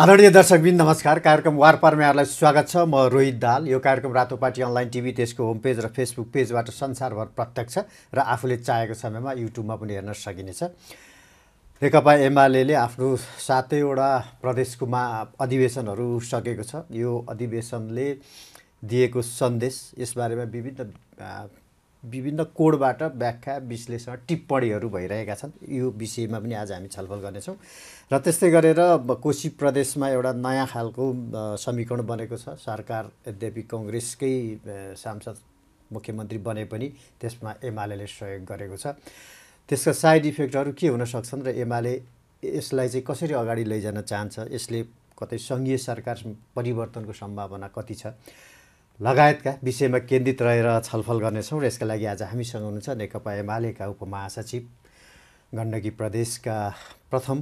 आदरणीय दर्शकबिन नमस्कार कार्यक्रम वार स्वागत छ म रोहित दाल यो कार्यक्रम रातो पार्टी अनलाइन टिभी त्यसको होम पेज र फेसबुक पेजबाट संसारभर प्रत्यक्ष र आफूले चाहेको समयमा युट्युबमा पनि हेर्न सकिनेछ नेकपा एमाले आफ्नो सातैवटा प्रदेशको मा अधिवेशनहरू सकेको छ यो अधिवेशनले दिएको सन्देश यसबारेमा विभिन्न विभिन्न कोडबाट व्याख्या विश्लेषण टिप्पणीहरू भइरहेका छन् यो विषयमा पनि आज हामी छलफल गर्नेछौँ र त्यस्तै गरेर कोशी प्रदेशमा एउटा नयाँ खालको समीकरण बनेको छ सरकार यद्यपि कङ्ग्रेसकै सांसद मुख्यमन्त्री बने पनि त्यसमा एमाले सहयोग गरेको छ त्यसका साइड इफेक्टहरू के हुन सक्छन् र एमाले यसलाई चाहिँ कसरी अगाडि लैजान चाहन्छ यसले कतै सङ्घीय सरकार परिवर्तनको सम्भावना कति छ लगायतका विषयमा केन्द्रित रहेर छलफल गर्नेछौँ र यसका लागि आज हामीसँग हुनुहुन्छ नेकपा एमालेका उपमहासचिव गण्डकी प्रदेशका प्रथम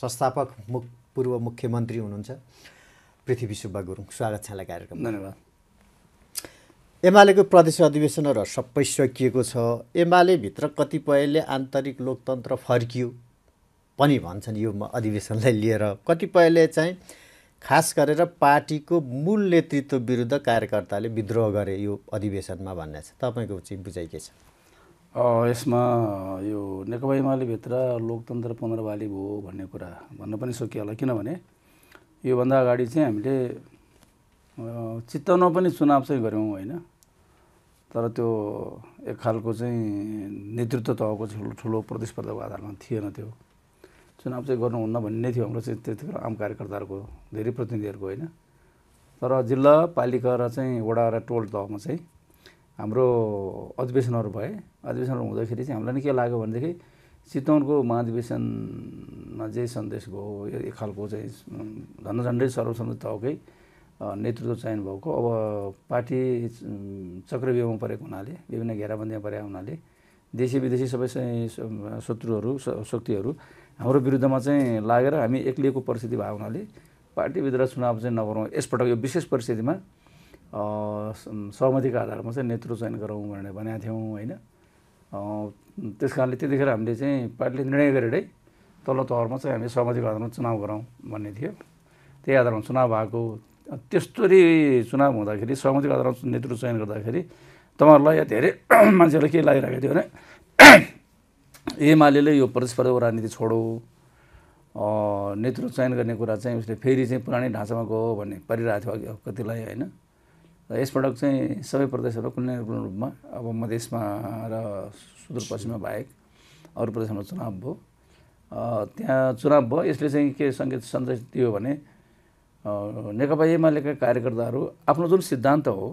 संस्थापक मुख पूर्व मुख्यमन्त्री हुनुहुन्छ पृथ्वी सुब्बा गुरुङ स्वागत छ कार्यक्रम धन्यवाद एमालेको प्रदेश अधिवेशनहरू सबै सकिएको छ एमालेभित्र कतिपयले आन्तरिक लोकतन्त्र फर्कियो पनि भन्छन् यो अधिवेशनलाई लिएर कतिपयले चाहिँ खास गरेर पार्टीको मूल नेतृत्व विरुद्ध कार्यकर्ताले विद्रोह गरे यो अधिवेशनमा भन्ने छ तपाईँको चाहिँ बुझाइ के छ यसमा यो नेकपा एमालेभित्र लोकतन्त्र पुनर्वाली भयो भन्ने कुरा भन्न पनि सकियो होला किनभने योभन्दा अगाडि चाहिँ हामीले चित्तमा पनि चुनाव चाहिँ गऱ्यौँ होइन तर त्यो एक खालको चाहिँ नेतृत्व तहको ठुलो ठुलो प्रतिस्पर्धाको आधारमा थिएन त्यो चुनाव चाहिँ गर्नुहुन्न भन्ने थियो हाम्रो चाहिँ त्यतिखेर आम कार्यकर्ताहरूको धेरै प्रतिनिधिहरूको होइन तर जिल्ला पालिका र चाहिँ वडा र टोल तहमा चाहिँ हाम्रो अधिवेशनहरू भए अधिवेशनहरू हुँदाखेरि चाहिँ हामीलाई नि के लाग्यो भनेदेखि चितवनको महाधिवेशनमा जे सन्देश भयो एक खालको चाहिँ झन्ड झन्डै सर्वसम्मत तहकै नेतृत्व चयन भएको अब पार्टी चक्रव्यूहमा परेको हुनाले विभिन्न घेराबन्दीमा परेको हुनाले देशी विदेशी सबै शत्रुहरू शक्तिहरू हाम्रो विरुद्धमा चाहिँ लागेर हामी एक्लिएको परिस्थिति भएको हुनाले पार्टीभित्र चुनाव चाहिँ नगरौँ यसपटक यो विशेष परिस्थितिमा सहमतिको आधारमा चाहिँ नेतृत्व चयन गरौँ भनेर भनेका थियौँ होइन त्यस कारणले त्यतिखेर हामीले चाहिँ पार्टीले निर्णय गरेरै तल्लो तहरमा चाहिँ हामी सहमतिको आधारमा चुनाव गरौँ भन्ने थियो त्यही आधारमा चुनाव भएको त्यस्तोरी चुनाव हुँदाखेरि सहमतिको आधारमा नेतृत्व चयन गर्दाखेरि तपाईँहरूलाई या धेरै मान्छेहरूलाई के लागिरहेको थियो भने एमाले यो प्रतिस्पर्धाको राजनीति छोडो नेतृत्व चयन गर्ने कुरा चाहिँ उसले फेरि चाहिँ पुरानै ढाँचामा गयो भन्ने परिरहेको थियो कतिलाई होइन र यसपटक चाहिँ सबै प्रदेशहरू कुनै कुनै रूपमा अब मधेसमा र सुदूरपश्चिममा बाहेक अरू प्रदेशहरूमा चुनाव भयो त्यहाँ चुनाव भयो यसले चाहिँ के सङ्केत सन्देश दियो भने नेकपा एमालेका कार्यकर्ताहरू आफ्नो जुन सिद्धान्त हो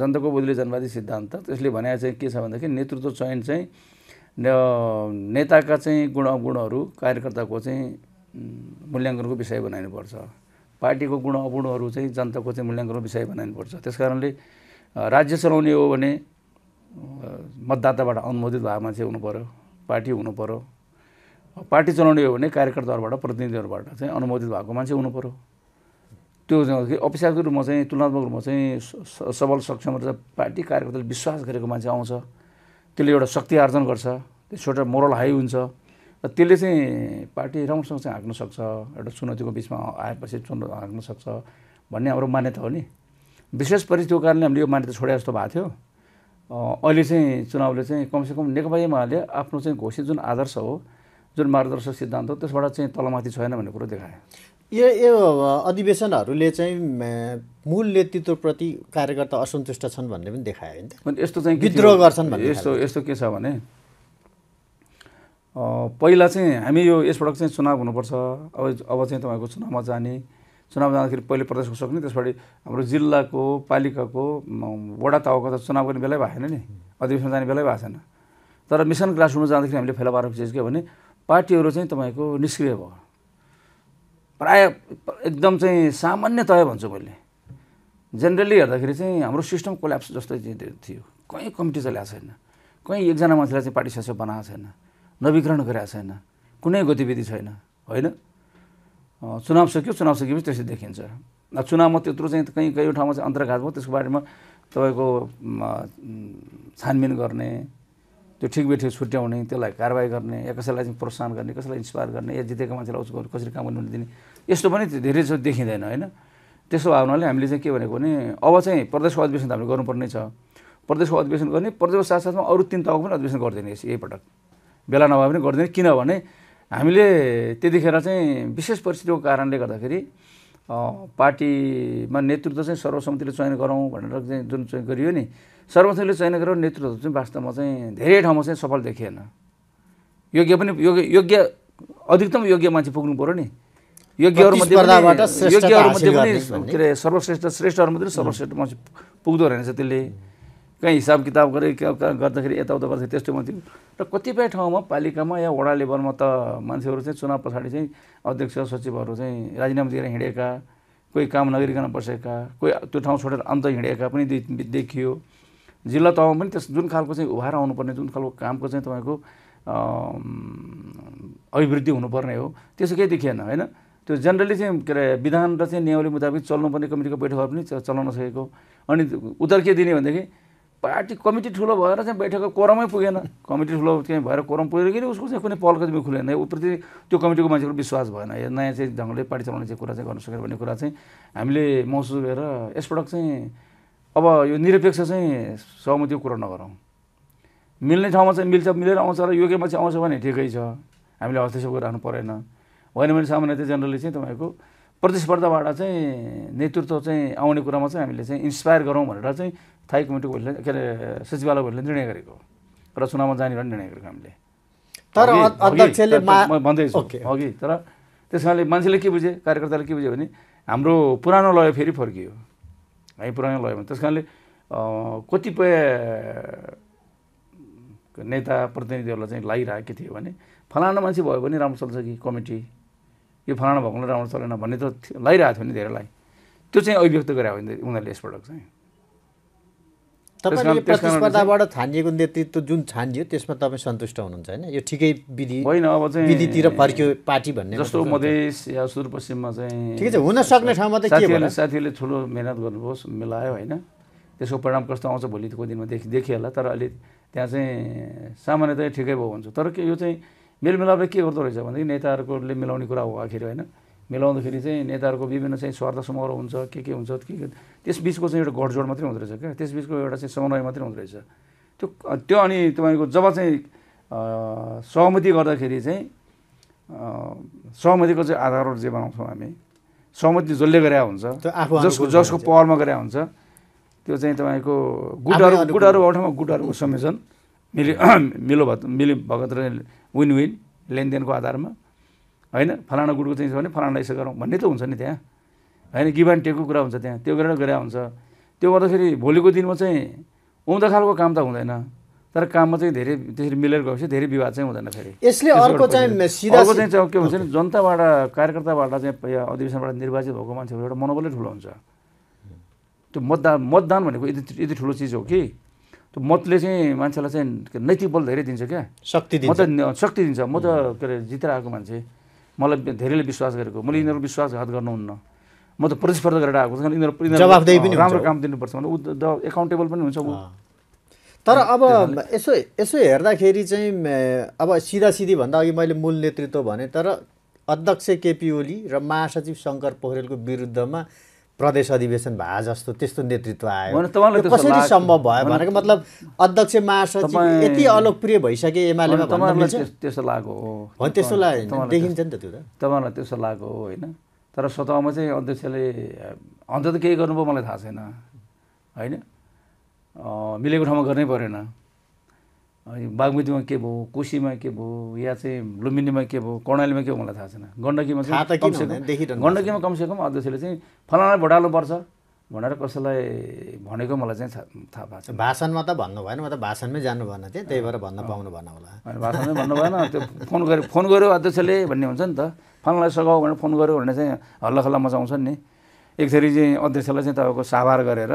जनताको बोलीले जनवादी सिद्धान्त त्यसले भने चाहिँ के छ भनेदेखि नेतृत्व चयन चाहिँ र नेताका चाहिँ गुण अवगुणहरू कार्यकर्ताको चाहिँ मूल्याङ्कनको विषय बनाइनुपर्छ पार्टीको गुण अवगुणहरू चाहिँ जनताको चाहिँ मूल्याङ्कनको विषय बनाइनुपर्छ त्यस कारणले राज्य चलाउने हो भने मतदाताबाट अनुमोदित भएको मान्छे हुनुपऱ्यो पार्टी हुनुपऱ्यो पार्टी चलाउने हो भने कार्यकर्ताहरूबाट प्रतिनिधिहरूबाट चाहिँ अनुमोदित भएको मान्छे हुनुपऱ्यो त्यो औपचारिक रूपमा चाहिँ तुलनात्मक रूपमा चाहिँ सबल सक्षम र पार्टी कार्यकर्ताले विश्वास गरेको मान्छे आउँछ त्यसले एउटा शक्ति आर्जन गर्छ त्यसो एउटा मोरल हाई हुन्छ र त्यसले चाहिँ पार्टी राम्रोसँग चाहिँ हाँक्न सक्छ एउटा चुनौतीको बिचमा आएपछि चुनौती हाँक्न सक्छ भन्ने हाम्रो मान्यता हो नि विशेष परिस्थितिको कारणले हामीले यो मान्यता छोडे जस्तो भएको थियो अहिले चाहिँ चुनावले चाहिँ कमसेकम नेकपा एमाले आफ्नो चाहिँ घोषित जुन आदर्श हो जुन मार्गदर्शक सिद्धान्त हो त्यसबाट चाहिँ तलमाथि छैन भन्ने कुरो देखायो यो यो अधिवेशनहरूले चाहिँ मूल नेतृत्वप्रति कार्यकर्ता असन्तुष्ट छन् भन्ने पनि देखायो नि त यस्तो चाहिँ विद्रोह गर्छन् भन्ने यस्तो यस्तो के छ भने पहिला चाहिँ हामी यो यसपटक चाहिँ चुनाव हुनुपर्छ अब अब चाहिँ तपाईँको चुनावमा जाने चुनाव जाँदाखेरि पहिले प्रदेशको सक्ने त्यसपछि हाम्रो जिल्लाको पालिकाको वडा तहको त चुनाव गर्ने बेलै भएन नि अधिवेशन जाने बेलै भएको छैन तर मिसन क्लास रुममा जाँदाखेरि हामीले फेला पारेको चिज के भने पार्टीहरू चाहिँ तपाईँको निष्क्रिय भयो प्राय एकदम चाहिँ सामान्यतया भन्छु मैले जेनरली हेर्दाखेरि चाहिँ हाम्रो सिस्टम कोल्याप्स जस्तै थियो कहीँ कमिटी चलाएको छैन कहीँ एकजना मान्छेलाई चाहिँ पार्टी सदस्य बनाएको छैन नवीकरण गरेको छैन कुनै गतिविधि छैन होइन चुनाव सक्यो चुनाव सकेपछि त्यसरी देखिन्छ चुनावमा त्यत्रो चाहिँ कहीँ कहीँ ठाउँमा चाहिँ अन्तर्घात भयो त्यसको बारेमा तपाईँको छानबिन गर्ने त्यो ठिक बेठिक छुट्याउने त्यसलाई कारवाही गर्ने या कसैलाई चाहिँ प्रोत्साहन गर्ने कसैलाई इन्सपायर गर्ने या जितेको मान्छेलाई उसको कसरी काम गर्नु दिने यस्तो पनि धेरै जस्तो देखिँदैन होइन त्यस्तो भएको हामीले चाहिँ के भनेको भने अब चाहिँ प्रदेशको अधिवेशन त हामीले गर्नुपर्ने छ प्रदेशको अधिवेशन गर्ने प्रदेशको साथसाथमा अरू तिन तहको पनि अधिवेशन गरिदिने यही पटक बेला नभए पनि गरिदिने किनभने हामीले त्यतिखेर चाहिँ विशेष परिस्थितिको कारणले गर्दाखेरि पार्टीमा नेतृत्व चाहिँ सर्वसम्मतिले चयन गरौँ भनेर चाहिँ जुन चयन गरियो नि सर्वसम्मतिले चयन गरेर नेतृत्व चाहिँ वास्तवमा चाहिँ धेरै ठाउँमा चाहिँ सफल देखिएन योग्य पनि योग्य योग्य अधिकतम योग्य मान्छे पुग्नु पऱ्यो नि योग्यहरूमध्ये योग्यहरूमध्ये पनि के अरे सर्वश्रेष्ठ श्रेष्ठहरूमध्ये सर्वश्रेष्ठ मान्छे पुग्दो रहेछ त्यसले कहीँ हिसाब किताब गरे गर्दाखेरि यताउता गर्दाखेरि त्यस्तो मान्छे र कतिपय ठाउँमा पालिकामा या वडा लेभलमा त मान्छेहरू चाहिँ चुनाव पछाडि चाहिँ अध्यक्ष सचिवहरू चाहिँ राजीनामा दिएर हिँडेका कोही काम नगरिकन बसेका कोही त्यो ठाउँ छोडेर अन्त हिँडेका पनि देखियो जिल्ला तहमा पनि त्यस जुन खालको चाहिँ उभाएर आउनुपर्ने जुन खालको कामको चाहिँ तपाईँको अभिवृद्धि हुनुपर्ने हो त्यसो केही देखिएन होइन त्यो जेनरली चाहिँ के अरे विधान र चाहिँ नियमले मुताबिक चल्नुपर्ने कमिटीको बैठकहरू पनि चलाउन सकेको अनि उत्तर के दिने भनेदेखि पार्टी कमिटी ठुलो भएर चाहिँ बैठकको कोरमै पुगेन कमिटी ठुलो चाहिँ भएर कोरम पुगेर किन उसको चाहिँ कुनै पहल कति खुलेन उप्रति त्यो कमिटीको मान्छेको विश्वास भएन यो नयाँ चाहिँ ढङ्गले पार्टी चलाउने चाहिँ कुरा चाहिँ गर्न सकेन भन्ने कुरा चाहिँ हामीले महसुस गरेर यसपटक चाहिँ अब यो निरपेक्ष चाहिँ सहमतिको कुरा नगरौँ मिल्ने ठाउँमा चाहिँ मिल्छ मिलेर आउँछ र योग्यमा चाहिँ आउँछ भने ठिकै छ हामीले हस्तक्षेप गरिरहनु परेन होइन भने सामान्यतया जनरली चाहिँ तपाईँको प्रतिस्पर्धाबाट चाहिँ नेतृत्व चाहिँ आउने कुरामा चाहिँ हामीले चाहिँ इन्सपायर गरौँ भनेर चाहिँ थाई कमिटीको के अरे सचिवालयहरूले निर्णय गरेको र चुनावमा जाने भनेर निर्णय गरेको हामीले तर अध्यक्षले म भन्दैछु अघि तर त्यस कारणले मान्छेले के बुझे कार्यकर्ताले के बुझ्यो भने हाम्रो पुरानो लय फेरि फर्कियो है पुरानो लयमा त्यस कारणले कतिपय नेता प्रतिनिधिहरूलाई चाहिँ लागिरहेको थियो भने फलाना मान्छे भयो भने राम्रो चल्छ कि कमिटी यो फलाना भएकोले राम्रो चलेन भन्ने त लगाइरहेको थियो नि धेरैलाई त्यो चाहिँ अभिव्यक्त गरे भने उनीहरूले यसपटक चाहिँ तपाईँले प्रतिस्पर्धाबाट छानिएको नेतृत्व जुन छानियो त्यसमा तपाईँ सन्तुष्ट हुनुहुन्छ होइन यो ठिकै विधि होइन अब चाहिँ विधितिर फर्क्यो पार्टी भन्ने जस्तो मधेस या सुदूरपश्चिममा चाहिँ ठिकै छ हुन सक्ने ठाउँमा त के साथीहरूले ठुलो मिहिनेत गर्नुभयो मिलायो होइन त्यसको परिणाम कस्तो आउँछ भोलिको दिनमा देखि देखिहाल्ला तर अहिले त्यहाँ चाहिँ सामान्यतया ठिकै भयो हुन्छ तर के यो चाहिँ मेलमिलापले के गर्दो रहेछ भनेदेखि नेताहरूकोले मिलाउने कुरा हो आखिर होइन मिलाउँदाखेरि चाहिँ नेताहरूको विभिन्न चाहिँ स्वार्थ समारोह हुन्छ के के हुन्छ के के त्यसबिचको चाहिँ एउटा गठजोड मात्रै हुँदो रहेछ क्या त्यसबिचको एउटा चाहिँ समन्वय मात्रै हुँदो रहेछ त्यो त्यो अनि तपाईँको जब चाहिँ सहमति गर्दाखेरि चाहिँ सहमतिको चाहिँ आधारहरू जे बनाउँछौँ हामी सहमति जसले गरे हुन्छ जसको जसको पवरमा गरे हुन्छ त्यो चाहिँ तपाईँको गुटहरू गुटहरू ठाउँमा गुटहरूको संयोजन मिली मिलो भत भगत र विन विन लेनदेनको आधारमा होइन फलाना गुटको चाहिँ छ भने फलाना यसो गरौँ भन्ने त हुन्छ नि त्यहाँ होइन गिभ एन्ड टेकको कुरा हुन्छ त्यहाँ त्यो गरेर गरे हुन्छ त्यो गर्दाखेरि भोलिको दिनमा चाहिँ उम्दा खालको काम त हुँदैन तर काममा चाहिँ धेरै त्यसरी मिलेर गएपछि धेरै विवाद चाहिँ हुँदैन फेरि यसले अर्को चाहिँ चाहिँ के हुन्छ नि जनताबाट कार्यकर्ताबाट चाहिँ अधिवेशनबाट निर्वाचित भएको मान्छेहरू एउटा मनोबलै ठुलो हुन्छ त्यो मतदान मतदान भनेको यति यति ठुलो चिज हो कि त्यो मतले चाहिँ मान्छेलाई चाहिँ नैतिक बल धेरै दिन्छ क्या शक्ति म त शक्ति दिन्छ म त के अरे जितेर आएको मान्छे मलाई धेरैले विश्वास गरेको मैले यिनीहरू विश्वासघात गर्नुहुन्न म त प्रतिस्पर्धा गरेर आएको छ यिनीहरू राम्रो काम दिनुपर्छ ऊ ऊ एकाउन्टेबल पनि हुन्छ ऊ तर अब यसो यसो हेर्दाखेरि चाहिँ अब सिधा सिधी भन्दा अघि मैले मूल नेतृत्व भने तर अध्यक्ष केपी ओली र महासचिव शङ्कर पोखरेलको विरुद्धमा प्रदेश अधिवेशन भए जस्तो त्यस्तो नेतृत्व आयो कसरी सम्भव भयो भनेको मतलब अध्यक्ष महासचिव यति अलोकप्रिय भइसक्यो एमालेमा त्यस्तो लागेको हो त्यस्तो देखिन्छ नि त त्यो त तपाईँहरूलाई त्यस्तो लागेको हो होइन तर सतहमा चाहिँ अध्यक्षले अन्त त केही गर्नुभयो मलाई थाहा छैन होइन मिलेको ठाउँमा गर्नै परेन बागमतीमा के भयो कोसीमा के भयो या चाहिँ लुम्बिनीमा के भयो कर्णालीमा के भयो मलाई थाहा छैन गण्डकीमा चाहिँ गण्डकीमा कमसेकम अध्यक्षले चाहिँ फलानालाई भोटाल्नुपर्छ पर्छ भनेर कसैलाई भनेको मलाई चाहिँ थाहा भएको छ भाषणमा त भन्नु भएन म त भाषणमै जानु भएन थिएँ त्यही भएर भन्न पाउनु भएन होला भाषणमै भन्नु भएन त्यो फोन गऱ्यो फोन गऱ्यो अध्यक्षले भन्ने हुन्छ नि त फलानालाई सघाउ भनेर फोन गऱ्यो भने चाहिँ हल्लाखल्ला मचाउँछन् नि एकथरी चाहिँ अध्यक्षलाई चाहिँ तपाईँको साभार गरेर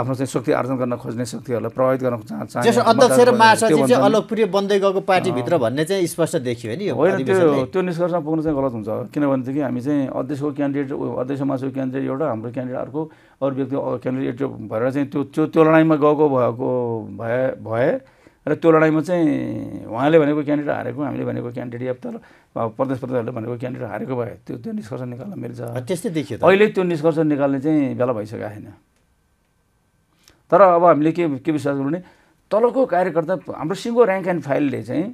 आफ्नो चाहिँ शक्ति आर्जन गर्न खोज्ने शक्तिहरूलाई प्रभावित गर्न चाहन्छ र महासचिव चाहिँ अलोकप्रिय बन्दै गएको पार्टीभित्र भन्ने चाहिँ स्पष्ट देखियो नि होइन त्यो त्यो निष्कर्षमा पुग्नु चाहिँ गलत हुन्छ किनभनेदेखि हामी चाहिँ अध्यक्षको क्यान्डिडेट अध्यक्ष महासचिव क्यान्डिडेट एउटा हाम्रो क्यान्डिडेट अर्को अरू व्यक्ति क्यान्डिडेट भएर चाहिँ त्यो त्यो त्यो लडाइँमा गएको भएको भए भए र त्यो लडाइँमा चाहिँ उहाँले भनेको क्यान्डिडेट हारेको हामीले भनेको क्यान्डिडेट या त प्रदेश प्रदेशहरूले भनेको क्यान्डिडेट हारेको भए त्यो त्यो निष्कर्ष निकाल्न मिल्छ त्यस्तै देखियो अहिले त्यो निष्कर्ष निकाल्ने चाहिँ बेला भइसकेको छैन तर अब हामीले के के विश्वास गर्नु भने तलको कार्यकर्ता हाम्रो सिङ्गो ऱ्याङ्क एन्ड फाइलले चाहिँ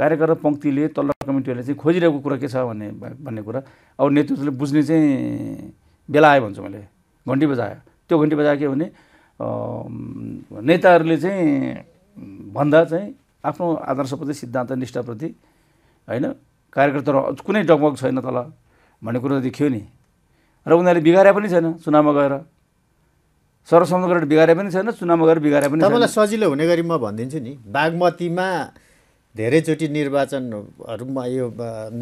कार्यकर्ता पङ्क्तिले तल कमिटीहरूले चाहिँ खोजिरहेको कुरा के छ भन्ने भन्ने कुरा अब नेतृत्वले बुझ्ने चाहिँ बेला आयो भन्छु मैले घन्टी बजायो त्यो घन्टी बजायो के भने नेताहरूले चाहिँ भन्दा चाहिँ आफ्नो आदर्शप्रति सिद्धान्त निष्ठाप्रति होइन कार्यकर्ता कुनै डगमग छैन तल भन्ने कुरो त देखियो नि र उनीहरूले बिगारे पनि छैन चुनावमा गएर सर्वसम्मत बिगारे पनि छैन चुनावमा गएर बिगारे पनि तपाईँलाई सजिलो हुने गरी म भनिदिन्छु नि बागमतीमा धेरैचोटि निर्वाचनहरूमा यो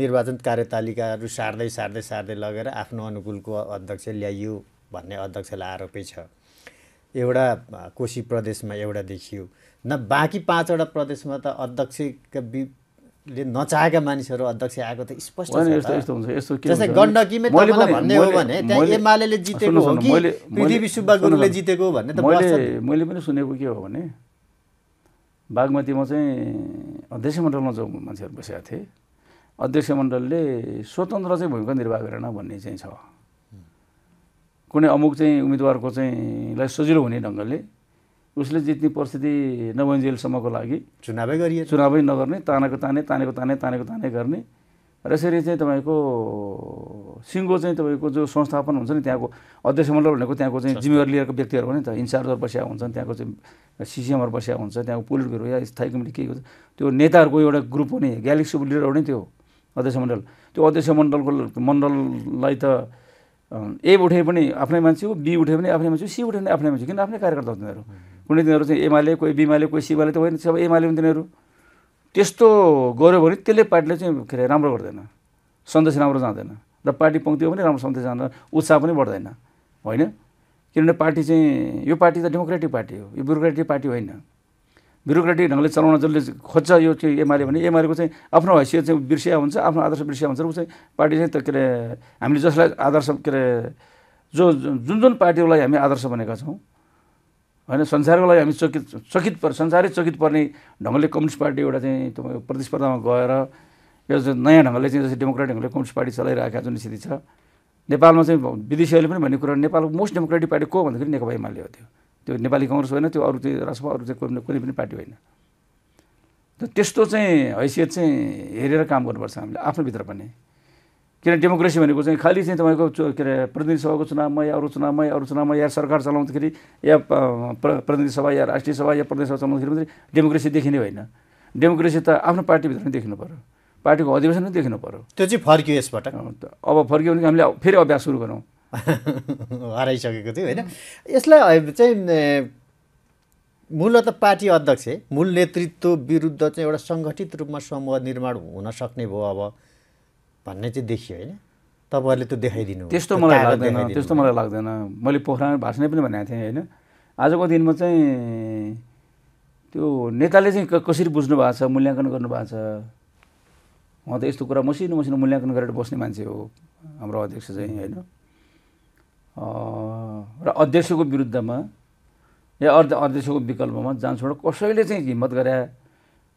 निर्वाचन कार्यतालिकाहरू सार्दै सार्दै सार्दै लगेर आफ्नो अनुकूलको अध्यक्ष ल्याइयो भन्ने अध्यक्षलाई आरोपै छ एउटा कोशी प्रदेशमा एउटा देखियो न बाँकी पाँचवटा प्रदेशमा त अध्यक्षका ले नचाहेका मानिसहरू अध्यक्ष आएको त स्पष्ट यस्तो यस्तो हुन्छ यस्तो के जस्तै गण्डकीमै तपाईँलाई भन्ने हो भने त्यहाँ एमाले जितेको हो कि पृथ्वी गुरुले जितेको भन्ने त मैले मैले पनि सुनेको के हो भने बागमतीमा चाहिँ अध्यक्ष मण्डलमा जो मान्छेहरू बसेका थिए अध्यक्ष मण्डलले स्वतन्त्र चाहिँ भूमिका निर्वाह गरेन भन्ने चाहिँ छ कुनै अमुक चाहिँ उम्मेदवारको चाहिँ लाई सजिलो हुने ढङ्गले उसले जित्ने परिस्थिति नबन्जेलसम्मको लागि चुनावै गरिए चुनावै नगर्ने तानाको ताने तानेको ताने तानेको ताने गर्ने र यसरी चाहिँ तपाईँको सिङ्गो चाहिँ तपाईँको जो संस्थापन हुन्छ नि त्यहाँको अध्यक्ष मण्डल भनेको त्यहाँको चाहिँ जिम्मेवारी लिएको व्यक्तिहरू पनि त इन्चार्जहरू बसिया हुन्छन् त्यहाँको चाहिँ सिसिएमहरू बसिया हुन्छ त्यहाँको पोलिट या स्थायी कमिटी के हुन्छ त्यो नेताहरूको एउटा ग्रुप हो नि ग्यालेक्सीको लिडर हो नि त्यो अध्यक्ष मण्डल त्यो अध्यक्ष मण्डलको मण्डललाई त ए उठे पनि आफ्नै मान्छे हो बी उठे पनि आफ्नै मान्छे हो सी उठे पनि आफ्नै मान्छे किन आफ्नै कार्यकर्ता उनीहरू कुनै तिनीहरू चाहिँ एमाले कोही बिमाले कोही सिमाले त होइन सबै एमाले हुन् तिनीहरू त्यस्तो गऱ्यो भने त्यसले पार्टीले चाहिँ के अरे राम्रो गर्दैन सन्देश राम्रो जाँदैन र पार्टी पङ्क्तिमा पनि राम्रो सन्देश जाँदैन उत्साह पनि बढ्दैन होइन किनभने पार्टी चाहिँ यो पार्टी त डेमोक्रेटिक पार्टी हो यो ब्युरोक्रेटिक पार्टी होइन ब्युरोक्रेटिक ढङ्गले चलाउन जसले खोज्छ यो चाहिँ एमाले भने एमालेको चाहिँ आफ्नो हैसियत चाहिँ बिर्सिया हुन्छ आफ्नो आदर्श बिर्सिया हुन्छ ऊ चाहिँ पार्टी चाहिँ त के अरे हामीले जसलाई आदर्श के अरे जो जुन जुन पार्टीहरूलाई हामी आदर्श बनेका छौँ होइन संसारको लागि हामी चकित चकित पर् संसारै चकित पर्ने ढङ्गले कम्युनिस्ट पार्टी एउटा चाहिँ तपाईँको प्रतिस्पर्धामा गएर यो नयाँ ढङ्गले चाहिँ जस्तै डेमोक्रेटिक ढङ्गले कम्युनिस्ट पार्टी चलाइरहेका जुन स्थिति छ नेपालमा चाहिँ विदेशीहरूले पनि भन्ने कुरा नेपालको मोस्ट डेमोक्रेटिक पार्टी को भन्दाखेरि नेकपा एमाले हो त्यो त्यो नेपाली कङ्ग्रेस होइन त्यो अरू चाहिँ रासपा अरू चाहिँ कुनै कुनै पनि पार्टी होइन त त्यस्तो चाहिँ हैसियत चाहिँ हेरेर काम गर्नुपर्छ हामीले आफ्नोभित्र पनि किनभने डेमोक्रेसी भनेको चाहिँ खालि चाहिँ तपाईँको के अरे प्रतिनिधि सभाको चुनावमा या अरू चुनावमा या अरू चुनावमा या सरकार चलाउँदाखेरि या प्रतिनिधि सभा या राष्ट्रिय सभा या प्रदेश सभा चलाउँदाखेरि मात्रै डेमोक्रेसी देखिने होइन डेमोक्रेसी त आफ्नो पार्टीभित्र नै देख्नु पऱ्यो पार्टीको अधिवेशन नै देख्नु पऱ्यो त्यो चाहिँ फर्कियो यसबाट अब फर्कियो भने हामीले फेरि अभ्यास सुरु गरौँ हराइसकेको थियो होइन यसलाई चाहिँ मूलत पार्टी अध्यक्ष मूल नेतृत्व विरुद्ध चाहिँ एउटा सङ्गठित रूपमा समूह निर्माण हुन सक्ने भयो अब भन्ने चाहिँ देखियो होइन तपाईँहरूले त्यो देखाइदिनु त्यस्तो मलाई लाग्दैन त्यस्तो मलाई लाग्दैन मैले पोखरा भाषणै पनि भनेको थिएँ होइन आजको दिनमा चाहिँ त्यो नेताले चाहिँ कसरी बुझ्नु भएको छ मूल्याङ्कन गर्नुभएको छ उहाँ त यस्तो कुरा मसिनो मसिनो मूल्याङ्कन गरेर बस्ने मान्छे हो हाम्रो अध्यक्ष चाहिँ होइन र अध्यक्षको विरुद्धमा या अध्यक्षको विकल्पमा जान्छबाट कसैले चाहिँ हिम्मत गरे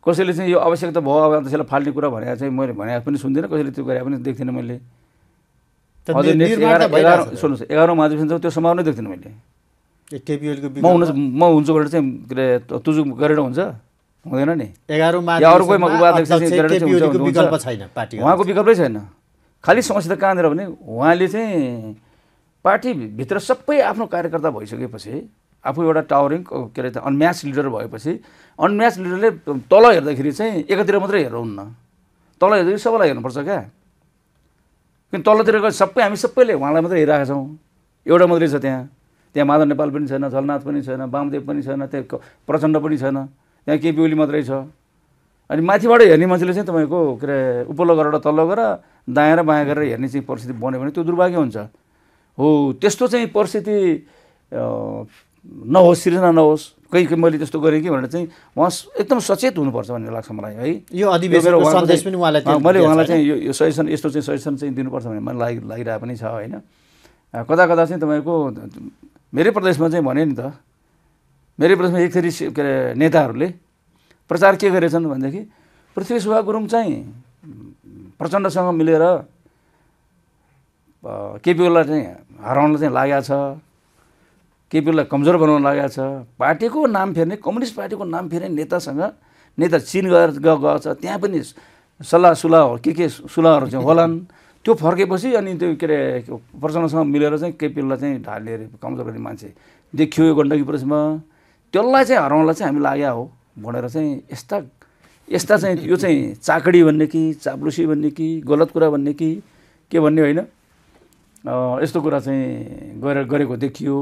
कसैले चाहिँ यो आवश्यकता भयो अब त्यसलाई फाल्ने कुरा भनेर चाहिँ मैले भने पनि सुन्दिनँ कसैले त्यो गरे पनि देख्दिनँ मैले हजुर सुन्नुहोस् एघारौँ महाधिवेशनसम्म त्यो नै देख्दिनँ मैले म हुनु म हुन्छु भनेर चाहिँ के अरे तुजु गरेर हुन्छ हुँदैन नि उहाँको विकल्पै छैन खालि समस्या त कहाँनिर भने उहाँले चाहिँ पार्टीभित्र सबै आफ्नो कार्यकर्ता भइसकेपछि आफू एउटा टावरिङ के अरे अनम्याच लिडर भएपछि अनम्याच लिडरले तल हेर्दाखेरि चाहिँ एकातिर मात्रै हेर्नुहुन्न तल हेर्दाखेरि सबैलाई हेर्नुपर्छ क्या किन तलतिर गए सबै हामी सबैले उहाँलाई मात्रै हेरिरहेका छौँ एउटा मात्रै छ त्यहाँ त्यहाँ माधव नेपाल पनि छैन झलनाथ पनि छैन वामदेव पनि छैन त्यहाँ प्रचण्ड पनि छैन त्यहाँ केपी ओली मात्रै छ अनि माथिबाट हेर्ने मान्छेले चाहिँ तपाईँको के अरे उपल्लो गरेर तल्लो गरेर दायाँ र बायाँ गरेर हेर्ने चाहिँ परिस्थिति बन्यो भने त्यो दुर्भाग्य हुन्छ हो त्यस्तो चाहिँ परिस्थिति नहोस् सिर्जना नहोस् कहीँ कहीँ मैले त्यस्तो गरेँ कि भनेर चाहिँ उहाँ एकदम सचेत हुनुपर्छ भन्ने लाग्छ मलाई है यो अधिवेशन मैले उहाँलाई चाहिँ यो यो सजेसन यस्तो चाहिँ सजेसन चाहिँ दिनुपर्छ भन्ने मलाई लागि लागिरहेको पनि छ होइन कता कता चाहिँ तपाईँको मेरै प्रदेशमा चाहिँ भने नि त मेरै प्रदेशमा एक थरी के अरे नेताहरूले प्रचार के गरेछन् भनेदेखि पृथ्वी सुभा गुरुङ चाहिँ प्रचण्डसँग मिलेर केपी ओलीलाई चाहिँ हराउन चाहिँ लागेको छ केपीलाई कमजोर बनाउन लागेको छ पार्टीको नाम फेर्ने कम्युनिस्ट पार्टीको नाम फेर्ने नेतासँग नेता चिन गएर गएको छ त्यहाँ पनि सल्लाह सुलाह के के सुलाहहरू चाहिँ होलान् त्यो फर्केपछि अनि त्यो के अरे प्रचण्डसँग मिलेर चाहिँ केपिएललाई चाहिँ ढाल्ने अरे कमजोर गर्ने मान्छे देखियो यो गण्डकी प्रदेशमा त्यसलाई चाहिँ हराउनलाई चाहिँ हामी लाग्या हो भनेर चाहिँ यस्ता यस्ता चाहिँ यो चाहिँ चाकडी भन्ने कि चाप्लुसी भन्ने कि गलत कुरा भन्ने कि के भन्ने होइन यस्तो कुरा चाहिँ गरेर गरेको देखियो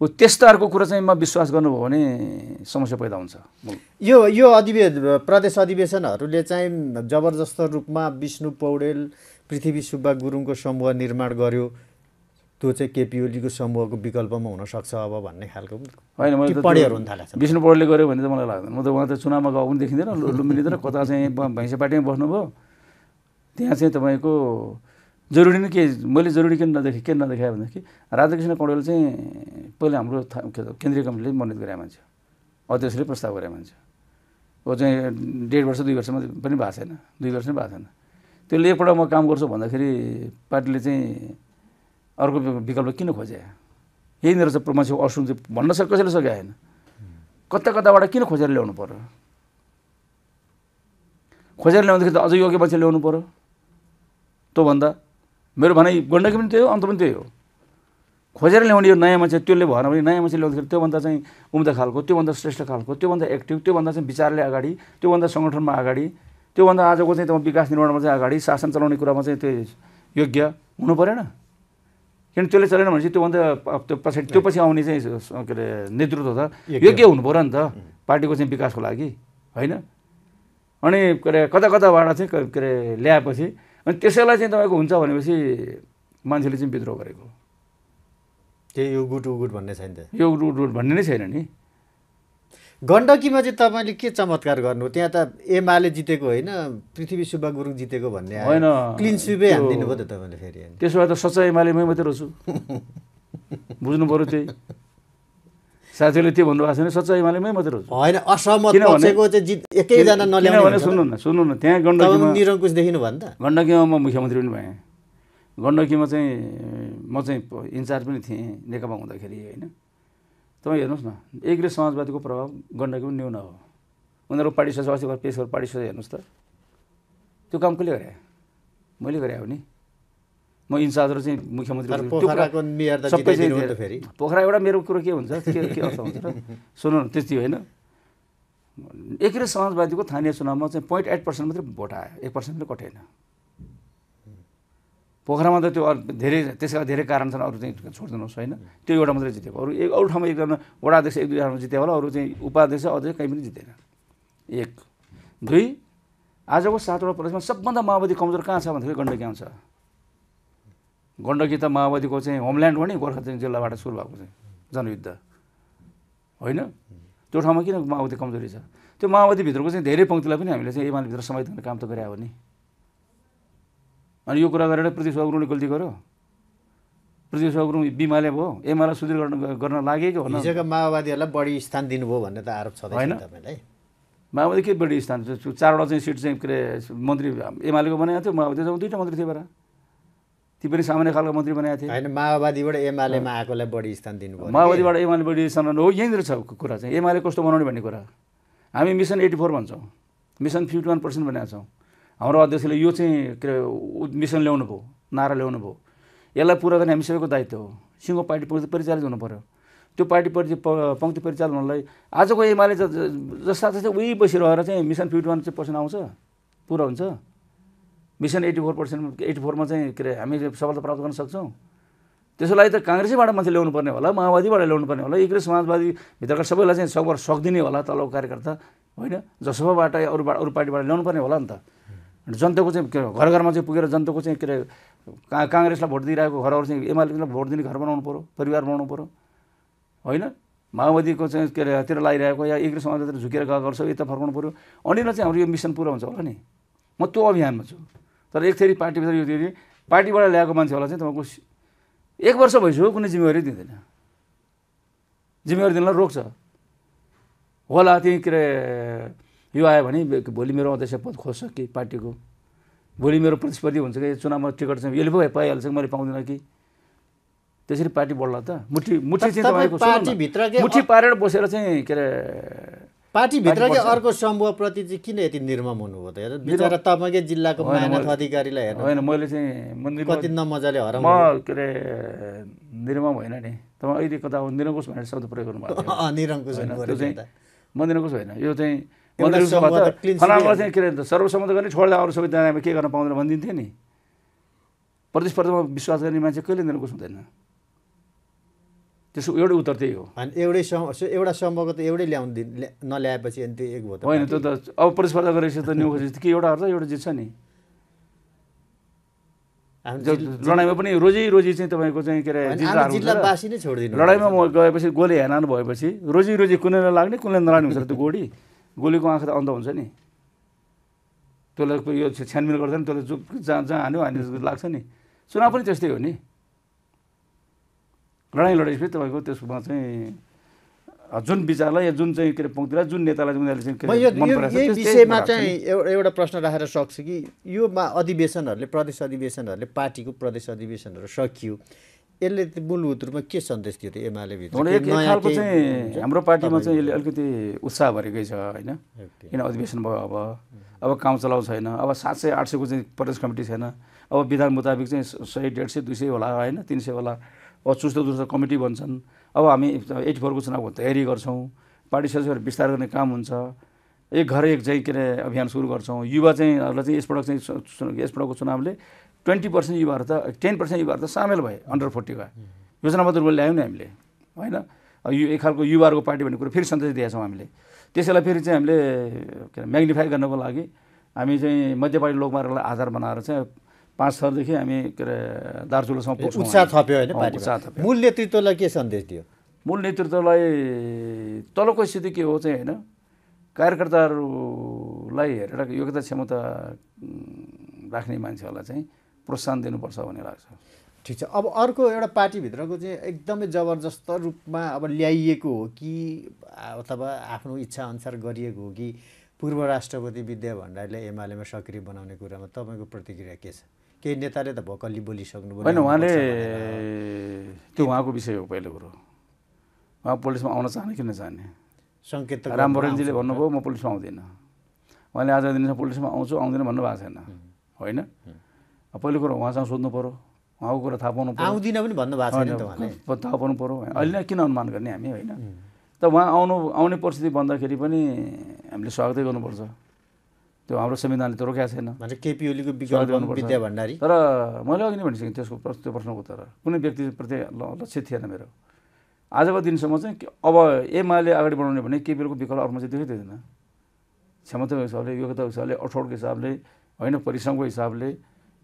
ऊ त्यस्तो अर्को कुरो चाहिँ म विश्वास गर्नुभयो भने समस्या पैदा हुन्छ यो यो अधिवेश प्रदेश अधिवेशनहरूले चाहिँ जबरजस्त रूपमा विष्णु पौडेल पृथ्वी सुब्बा गुरुङको समूह निर्माण गर्यो त्यो चाहिँ केपी ओलीको समूहको विकल्पमा हुनसक्छ अब भन्ने खालको होइन विष्णु पौडेलले गर्यो भने त मलाई लाग्दैन म त उहाँ त चुनावमा गएको पनि देखिँदैन लुम्बिनी त कता चाहिँ भैँसे पार्टीमा बस्नुभयो त्यहाँ चाहिँ तपाईँको जरुरी नै के मैले जरुरी किन नदेखेँ के नदेखाएँ भन्दाखेरि राधाकृष्ण पौडेल चाहिँ पहिले हाम्रो केन्द्रीय कमिटीले मनोनित गरे मान्छे अध्यक्षले प्रस्ताव गरे मान्छे ऊ चाहिँ डेढ वर्ष दुई वर्षमा पनि भएको छैन दुई वर्ष नै भएको छैन त्यसले एकपल्ट म काम गर्छु भन्दाखेरि पार्टीले चाहिँ अर्को विकल्प किन खोजे यहीँनिर चाहिँ मान्छे असुन चाहिँ भन्न सक कसैले सकेको होइन कता कताबाट किन खोजेर ल्याउनु पऱ्यो खोजेर ल्याउँदाखेरि त अझ योग्य मान्छे ल्याउनु पऱ्यो तँभन्दा मेरो भनाइ गण्डकी पनि त्यही हो अन्त पनि त्यही हो खोजेर ल्याउने यो नयाँ मान्छे त्यसले भएन भने नयाँ मान्छे ल्याउँदाखेरि त्योभन्दा चाहिँ उम्दा खालको त्योभन्दा श्रेष्ठ खालको त्योभन्दा एक्टिभ त्योभन्दा चाहिँ विचारले अगाडि त्योभन्दा सङ्गठनमा अगाडि त्योभन्दा आजको चाहिँ तपाईँ विकास निर्माणमा चाहिँ अगाडि शासन चलाउने कुरामा चाहिँ त्यो योग्य हुनु परेन किन त्यसले चलेन भने चाहिँ त्योभन्दा त्यो पछाडि त्यो पछि आउने चाहिँ के अरे नेतृत्व त योग्य हुनु पऱ्यो नि त पार्टीको चाहिँ विकासको लागि होइन अनि के अरे कता कताबाट चाहिँ के अरे ल्याएपछि अनि त्यसैलाई चाहिँ तपाईँको हुन्छ भनेपछि मान्छेले चाहिँ विद्रोह गरेको त्यही यो गुट उगुट भन्ने छैन त यो गुट उगुट भन्ने नै छैन नि गण्डकीमा चाहिँ तपाईँले के चमत्कार गर्नु त्यहाँ त एमाले जितेको होइन पृथ्वी सुब्बा गुरुङ जितेको भन्ने होइन क्लिन स्विपै हालिदिनु भयो त तपाईँले फेरि त्यसो भए त सच्चा एमालेमै मात्रै रहेछु बुझ्नु पऱ्यो त्यही साथीहरूले त्यो भन्नुभएको छैन सच्चा एमालेमै मात्र हो होइन असहमत सुन्नु न सुन्नु न त्यहाँ गण्डकीमा निरङ्कुश देखिनु भयो गण्डकीमा म मुख्यमन्त्री पनि भएँ गण्डकीमा चाहिँ म चाहिँ इन्चार्ज पनि थिएँ नेकपा हुँदाखेरि होइन तपाईँ हेर्नुहोस् न एग्रे समाजवादीको प्रभाव गण्डकीमा न्यून हो उनीहरूको पार्टी सचिव अस्ति पेस पार्टी सचिव हेर्नुहोस् त त्यो काम कसले गरे मैले गरे हो नि म इन्चार्जहरू चाहिँ मुख्यमन्त्री सबै चाहिँ पोखरा एउटा मेरो कुरो के हुन्छ के के अर्थ हुन्छ सुन्नु त्यति होइन एकै समाजवादीको स्थानीय चुनावमा चाहिँ पोइन्ट एट पर्सेन्ट मात्रै भोट आयो एक पर्सेन्टले कटेन पोखरामा त त्यो धेरै त्यसका धेरै कारण छन् अरू चाहिँ छोडिदिनुहोस् होइन त्यो एउटा मात्रै जित्यो अरू एक अरू ठाउँमा एकजना वडा अध्यक्ष एक दुई जित्यो होला अरू चाहिँ उपाध्यक्ष अध्यक्ष कहीँ पनि जितेन एक दुई आजको सातवटा प्रदेशमा सबभन्दा माओवादी कमजोर कहाँ छ भन्दाखेरि गण्डकी आउँछ गण्डकी त माओवादीको चाहिँ होमल्यान्ड हो नि गोर्खा जिल्लाबाट सुरु भएको चाहिँ जनयुद्ध होइन त्यो ठाउँमा किन माओवादी कमजोरी छ त्यो माओवादीभित्रको चाहिँ धेरै पङ्क्तिलाई पनि हामीले चाहिँ एमालेभित्र समाहित गर्ने काम त गरे हो नि अनि यो कुरा गरेर पृथ्वी गुरुङले गल्ती गर्यो पृथ्वी गुरुङ बिमाले भयो एमाले सुदृढ गर्न लागे कि माओवादीहरूलाई बढी स्थान दिनुभयो भन्ने त आरोप छ होइन माओवादी के बढी स्थान चारवटा चाहिँ सिट चाहिँ के अरे मन्त्री एमालेको बनाएको थियो माओवादी दुईवटा मन्त्री थियो बेला ती पनि सामान्य खालको मन्त्री बनाएको थिए होइन माओवादीबाट एमालेमा आएकोलाई बढी स्थान दिनुभयो माओवादीबाट एमाले बढी स्थान हो यहीँनिर छ कुरा चाहिँ एमाले कस्तो बनाउने भन्ने कुरा हामी मिसन एट्टी फोर भन्छौँ मिसन फिफ्टी वान पर्सेन्ट बनाएको छौँ हाम्रो अध्यक्षले यो चाहिँ के अरे मिसन ल्याउनु भयो नारा ल्याउनु भयो यसलाई पुरा गर्ने हामी सबैको दायित्व हो सिङ्गो पार्टी पङ्क्ति परिचालित हुनु पऱ्यो त्यो पार्टी परिचय पङ्क्ति परिचालन हुनलाई आजको एमाले जस्ता जस्तै उही बसिरहेर चाहिँ मिसन फिफ्टी वान चाहिँ पर्सेन्ट आउँछ पुरा हुन्छ mission eighty four percent eighty फोरमा चाहिँ के अरे हामी सफलता प्राप्त गर्न सक्छौँ त्यसको लागि त काङ्ग्रेसैबाट मान्छे ल्याउनु पर्ने होला माओवादीबाट ल्याउनु पर्ने होला समाजवादी भित्रका सबैलाई चाहिँ सबर सकिदिने होला तलको कार्यकर्ता होइन जसोबाट अरूबाट अरू पार्टीबाट ल्याउनु पर्ने होला नि त जनताको चाहिँ के घर घरमा चाहिँ पुगेर जनताको चाहिँ के अरे का काङ्ग्रेसलाई भोट दिइरहेको घरहरू चाहिँ एमालेलाई भोट दिने घर बनाउनु पऱ्यो परिवार बनाउनु पऱ्यो होइन माओवादीको चाहिँ के अरे तिर लगाइरहेको या एक समाजतिर झुकेर गएको सबै यता फर्काउनु पऱ्यो अनि चाहिँ हाम्रो यो मिसन पुरा हुन्छ होला नि म त्यो अभियानमा छु तर एक थरी पार्टीभित्र यो थियो पार्टीबाट ल्याएको मान्छेहरूलाई चाहिँ तपाईँको एक वर्ष भइसक्यो कुनै जिम्मेवारी दिँदैन जिम्मेवारी दिनलाई रोक्छ होला त्यहीँ के अरे यो आयो भने भोलि मेरो अध्यक्ष पद खोज्छ कि पार्टीको भोलि मेरो प्रतिस्पर्धी हुन्छ कि चुनावमा टिकट चाहिँ यसले पो पाइहाल्छ कि मैले पाउँदिनँ कि त्यसरी पार्टी बढ्ला त मुठी मुठी चाहिँ तपाईँको मुठी पारेर बसेर चाहिँ के अरे पार्टीभित्र चाहिँ अर्को समूहप्रति चाहिँ किन यति निर्मम हुनुभयो त हेर बिचरा तपाईँकै जिल्लाको मानव अधिकारीलाई हेर्नु होइन मैले चाहिँ म कति नमजाले हराउँ म के अरे निर्मम होइन नि तपाईँ अहिले कता अब निरङ्कुश भनेर शब्द प्रयोग गर्नुभयो निरङ्कुश होइन त्यो चाहिँ म निरङ्कुश होइन यो चाहिँ चाहिँ के अरे सर्वसम्मत गर्ने छोड्दा अरू सबै दादामा के गर्न पाउँदैन भनिदिन्थ्यो नि प्रतिस्पर्धामा विश्वास गर्ने मान्छे कहिले निरङ्कुश हुँदैन त्यसको एउटै उत्तर त्यही हो एउटै सम एउटा समूहको त एउटै दिन नल्याएपछि अनि त्यो एक भयो होइन त्यो त अब प्रतिस्पर्धा गरेपछि त न्यु खोजेपछि के एउटा हर्छ एउटा जित्छ नि लडाइँमा पनि रोजी रोजी चाहिँ तपाईँको चाहिँ के अरे जिल्लावासी नै छोडिदिनु लडाइँमा म गएपछि गोली हेरान भएपछि रोजी रोजी कुनैलाई लाग्ने कुनैलाई नलाग्ने हुन्छ त्यो गोडी गोलीको आँखा त अन्ध हुन्छ नि त्यसलाई यो छ्यानबिन गर्दैन त्यसलाई जहाँ जहाँ हान्यो हान्यो लाग्छ नि चुनाव पनि त्यस्तै हो नि लडाइँ फेरि तपाईँको त्यसमा चाहिँ जुन विचारलाई या जुन चाहिँ के अरे पङ्क्तिलाई जुन नेतालाई उनीहरूले विषयमा चाहिँ एउटा प्रश्न राखेर सक्छु कि यो अधिवेशनहरूले प्रदेश अधिवेशनहरूले पार्टीको प्रदेश अधिवेशनहरू सकियो यसले मूलभूत रूपमा के सन्देश दियो त एमाले खालको चाहिँ हाम्रो पार्टीमा चाहिँ यसले अलिकति उत्साह भरेकै छ होइन किन अधिवेशन भयो अब अब काम चलाउ छैन अब सात सय आठ सयको चाहिँ प्रदेश कमिटी छैन अब विधान मुताबिक चाहिँ सय डेढ सय दुई सय होला होइन तिन सय होला चुस्त दुरुस्त कमिटी भन्छन् अब हामी एटी फोरको चुनावको तयारी गर्छौँ पार्टी सदस्यहरू विस्तार गर्ने काम हुन्छ एक घर एक चाहिँ के अरे अभियान सुरु गर्छौँ युवा चाहिँहरूलाई चाहिँ यसपटक चाहिँ यसपटकको चुनावले ट्वेन्टी पर्सेन्ट युवाहरू त टेन पर्सेन्ट युवाहरू त सामेल भए अन्डर फोर्टीका योजनाबद्ध रूपमा ल्यायौँ नि हामीले होइन यो एक खालको युवाहरूको पार्टी भन्ने कुरो फेरि सन्देश दिएका छौँ हामीले त्यसैलाई फेरि चाहिँ हामीले के अरे म्याग्निफाई गर्नको लागि हामी चाहिँ मध्यपाटी लोकमार्गलाई आधार बनाएर चाहिँ पाँच थरदेखि हामी के अरे दार्चुलासम्म उत्साह थप्यो होइन मूल नेतृत्वलाई के सन्देश दियो मूल नेतृत्वलाई तलको स्थिति के हो चाहिँ होइन कार्यकर्ताहरूलाई हेरेर योग्यता क्षमता राख्ने मान्छेहरूलाई चाहिँ प्रोत्साहन दिनुपर्छ भन्ने लाग्छ ठिक छ अब अर्को एउटा पार्टीभित्रको चाहिँ एकदमै जबरजस्त रूपमा अब ल्याइएको हो कि अथवा आफ्नो इच्छाअनुसार गरिएको हो कि पूर्व राष्ट्रपति विद्या भण्डारीले एमालेमा सक्रिय बनाउने कुरामा तपाईँको प्रतिक्रिया के छ केही नेताले त भोकल्ली बोलिसक्नु होइन उहाँले त्यो उहाँको विषय हो पहिलो कुरो उहाँ पोलिटिक्समा आउन चाहने कि नचाहने सङ्केत राम रामबरणजीले भन्नुभयो म पोलिटिक्समा आउँदिनँ उहाँले आज दिन पोलिटिक्समा आउँछु आउँदिनँ भन्नुभएको छैन होइन पहिलो कुरो उहाँसँग सोध्नु पऱ्यो उहाँको कुरा थाहा पाउनु पर्यो आउँदिनँ पनि भन्नुभएको छैन थाहा पाउनु पऱ्यो अहिले नै किन अनुमान गर्ने हामी होइन त उहाँ आउनु आउने परिस्थिति भन्दाखेरि पनि हामीले स्वागतै गर्नुपर्छ त्यो हाम्रो संविधानले त रोकेको छैन विद्या भण्डारी तर मैले अघि नै भनिसकेँ त्यसको त्यो प्रश्नको उत्तर कुनै व्यक्तिप्रति लक्ष्य थिएन मेरो आजको दिनसम्म चाहिँ अब एमाले अगाडि बढाउने भने केपिओलीको विकल्प अर्कोमा चाहिँ देखिँदैन क्षमताको हिसाबले योग्यताको हिसाबले अठौटको हिसाबले होइन परिश्रमको हिसाबले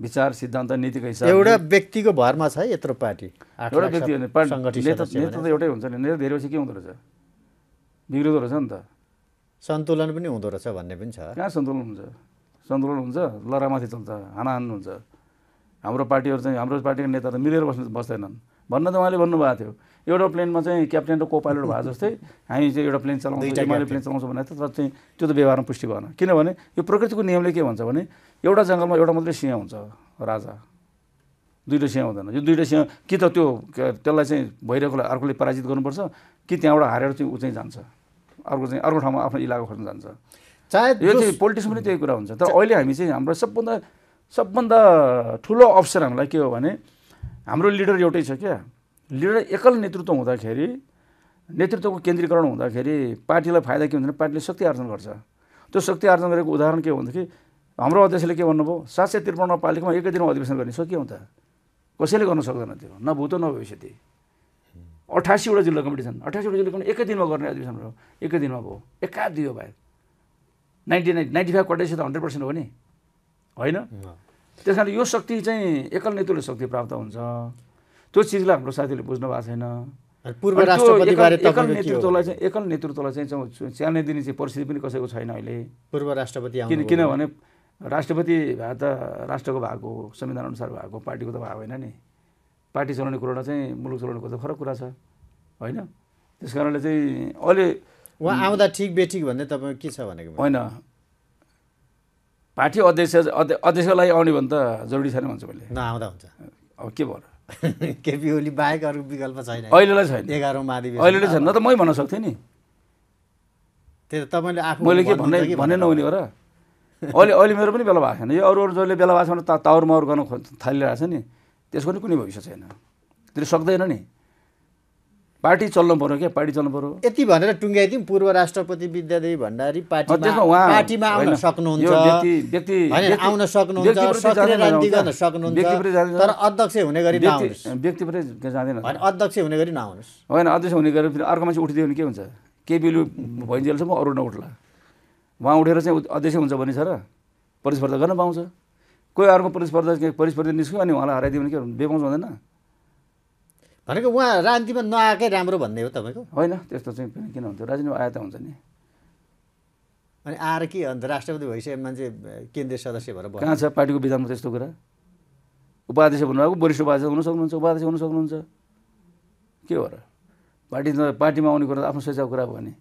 विचार सिद्धान्त नीतिको हिसाबले एउटा व्यक्तिको भरमा छ यत्रो पार्टी एउटा व्यक्ति नेता त एउटै हुन्छ नि नेता धेरै के हुँदो रहेछ बिग्रिँदो रहेछ नि त सन्तुलन पनि हुँदो रहेछ भन्ने पनि छ कहाँ सन्तुलन हुन्छ सन्तुलन हुन्छ लरामाथि चल्छ हाना हान्नु हुन्छ हाम्रो पार्टीहरू चाहिँ हाम्रो पार्टीको नेता त मिलेर बस्नु बस्दैनन् भन्न त उहाँले भन्नुभएको थियो एउटा प्लेनमा चाहिँ क्याप्टेन र को पाइलट भए जस्तै हामी चाहिँ एउटा प्लेन चलाउँछौँ मैले प्लेन चलाउँछौँ भने तर चाहिँ त्यो त व्यवहारमा पुष्टि भएन किनभने यो प्रकृतिको नियमले के भन्छ भने एउटा जङ्गलमा एउटा मात्रै सिंह हुन्छ राजा दुइटा सिंह हुँदैन यो दुइटा सिंह कि त त्यो त्यसलाई चाहिँ भइरहेकोलाई अर्कोले पराजित गर्नुपर्छ कि त्यहाँबाट हारेर चाहिँ ऊ चाहिँ जान्छ अर्को चाहिँ अर्को ठाउँमा आफ्नो इलाका खोज्न जान्छ चाहे यो चाहिँ पोलिटिक्स पनि त्यही कुरा हुन्छ तर अहिले हामी चाहिँ हाम्रो सबभन्दा सबभन्दा ठुलो अवसर हामीलाई के हो भने हाम्रो लिडर एउटै छ क्या लिडर एकल नेतृत्व हुँदाखेरि नेतृत्वको केन्द्रीकरण हुँदाखेरि पार्टीलाई फाइदा के हुन्छ भने पार्टीले शक्ति आर्जन गर्छ त्यो शक्ति आर्जन गरेको उदाहरण के हो भनेदेखि हाम्रो अध्यक्षले के भन्नुभयो सात सय त्रिपन्न पालिकामा एकै दिनमा अधिवेशन गर्ने सकियो त कसैले गर्न सक्दैन त्यो न भूतो न भविष्यति अठासीवटा जिल्ला कमिटी छन् अठासीवटा जिल्ला कमिटी एकै दिनमा गर्ने अधिवेशन हो एकै दिनमा भयो एका दुई हो नाइन्टी नाइन नाइन्टी फाइभ कटेसी त हन्ड्रेड पर्सेन्ट हो नि होइन त्यस कारण यो शक्ति चाहिँ एकल नेतृत्वले शक्ति प्राप्त हुन्छ त्यो चिजलाई हाम्रो साथीहरूले बुझ्नु भएको छैन पूर्व एकल नेतृत्वलाई चाहिँ एकल नेतृत्वलाई चाहिँ च्याल्ने दिने चाहिँ परिस्थिति पनि कसैको छैन अहिले पूर्व राष्ट्रपति किन किनभने राष्ट्रपति भए त राष्ट्रको भएको हो अनुसार भएको पार्टीको त भएको होइन नि पार्टी चलाउने कुरो चाहिँ मुलुक चलाउने कुरो त फरक कुरा छ होइन त्यस कारणले चाहिँ अहिले उहाँ आउँदा ठिक बेठिक भन्दै तपाईँ के छ भनेको होइन पार्टी अध्यक्ष अध्यक्षको लागि आउने भने त जरुरी छैन भन्छु मैले नआउँदा हुन्छ अब के भयो केपी ओली बाहेक अरू विकल्प छैन अहिलेलाई छैन एघारौँ अहिले नै छैन त मै भन्न सक्थेँ नि त्यही त तपाईँले आफू मैले के भन्ने भन्ने नहुने हो र अहिले अहिले मेरो पनि बेला भएको छैन यो अरू अरू जसले बेला भएको छ भने ताउर माउर गर्न थालिरहेको छ नि त्यसको नि कुनै भविष्य छैन त्यसले सक्दैन नि पार्टी चल्नु पऱ्यो क्या पार्टी चल्नु पऱ्यो यति भनेर टुङ्ग्याइदिउँ पूर्व राष्ट्रपति विद्यादेवी भण्डारी पार्टीमा आउन सक्नुहुन्छ जाँदैन अध्यक्ष हुने गरी होइन अध्यक्ष हुने गरी फेरि अर्को मान्छे उठिदियो भने के हुन्छ के बिलु भइन्जेलसम्म अरू नउठला उहाँ उठेर चाहिँ अध्यक्ष हुन्छ भने छ र प्रतिस्पर्धा गर्न पाउँछ कोही अर्को प्रतिस्पर्धा प्रतिस्पर्धा निस्क्यो अनि उहाँलाई हराइदियो भने के बेपाउँछ हुँदैन भनेको उहाँ राजनीतिमा नआएकै राम्रो भन्ने हो तपाईँको होइन त्यस्तो चाहिँ किन हुन्छ राजनीतिमा आए त हुन्छ नि अनि आएर के अन्त राष्ट्रपति भइसक्यो मान्छे केन्द्रीय सदस्य भएर कहाँ छ पार्टीको विधानमा त्यस्तो कुरा उपाध्यक्ष भन्नुभएको वरिष्ठ उपाध्यक्ष हुन सक्नुहुन्छ उपाध्यक्ष हुन सक्नुहुन्छ के हो र पार्टी पार्टीमा आउने कुरा त आफ्नो सोचाएको कुरा भयो भने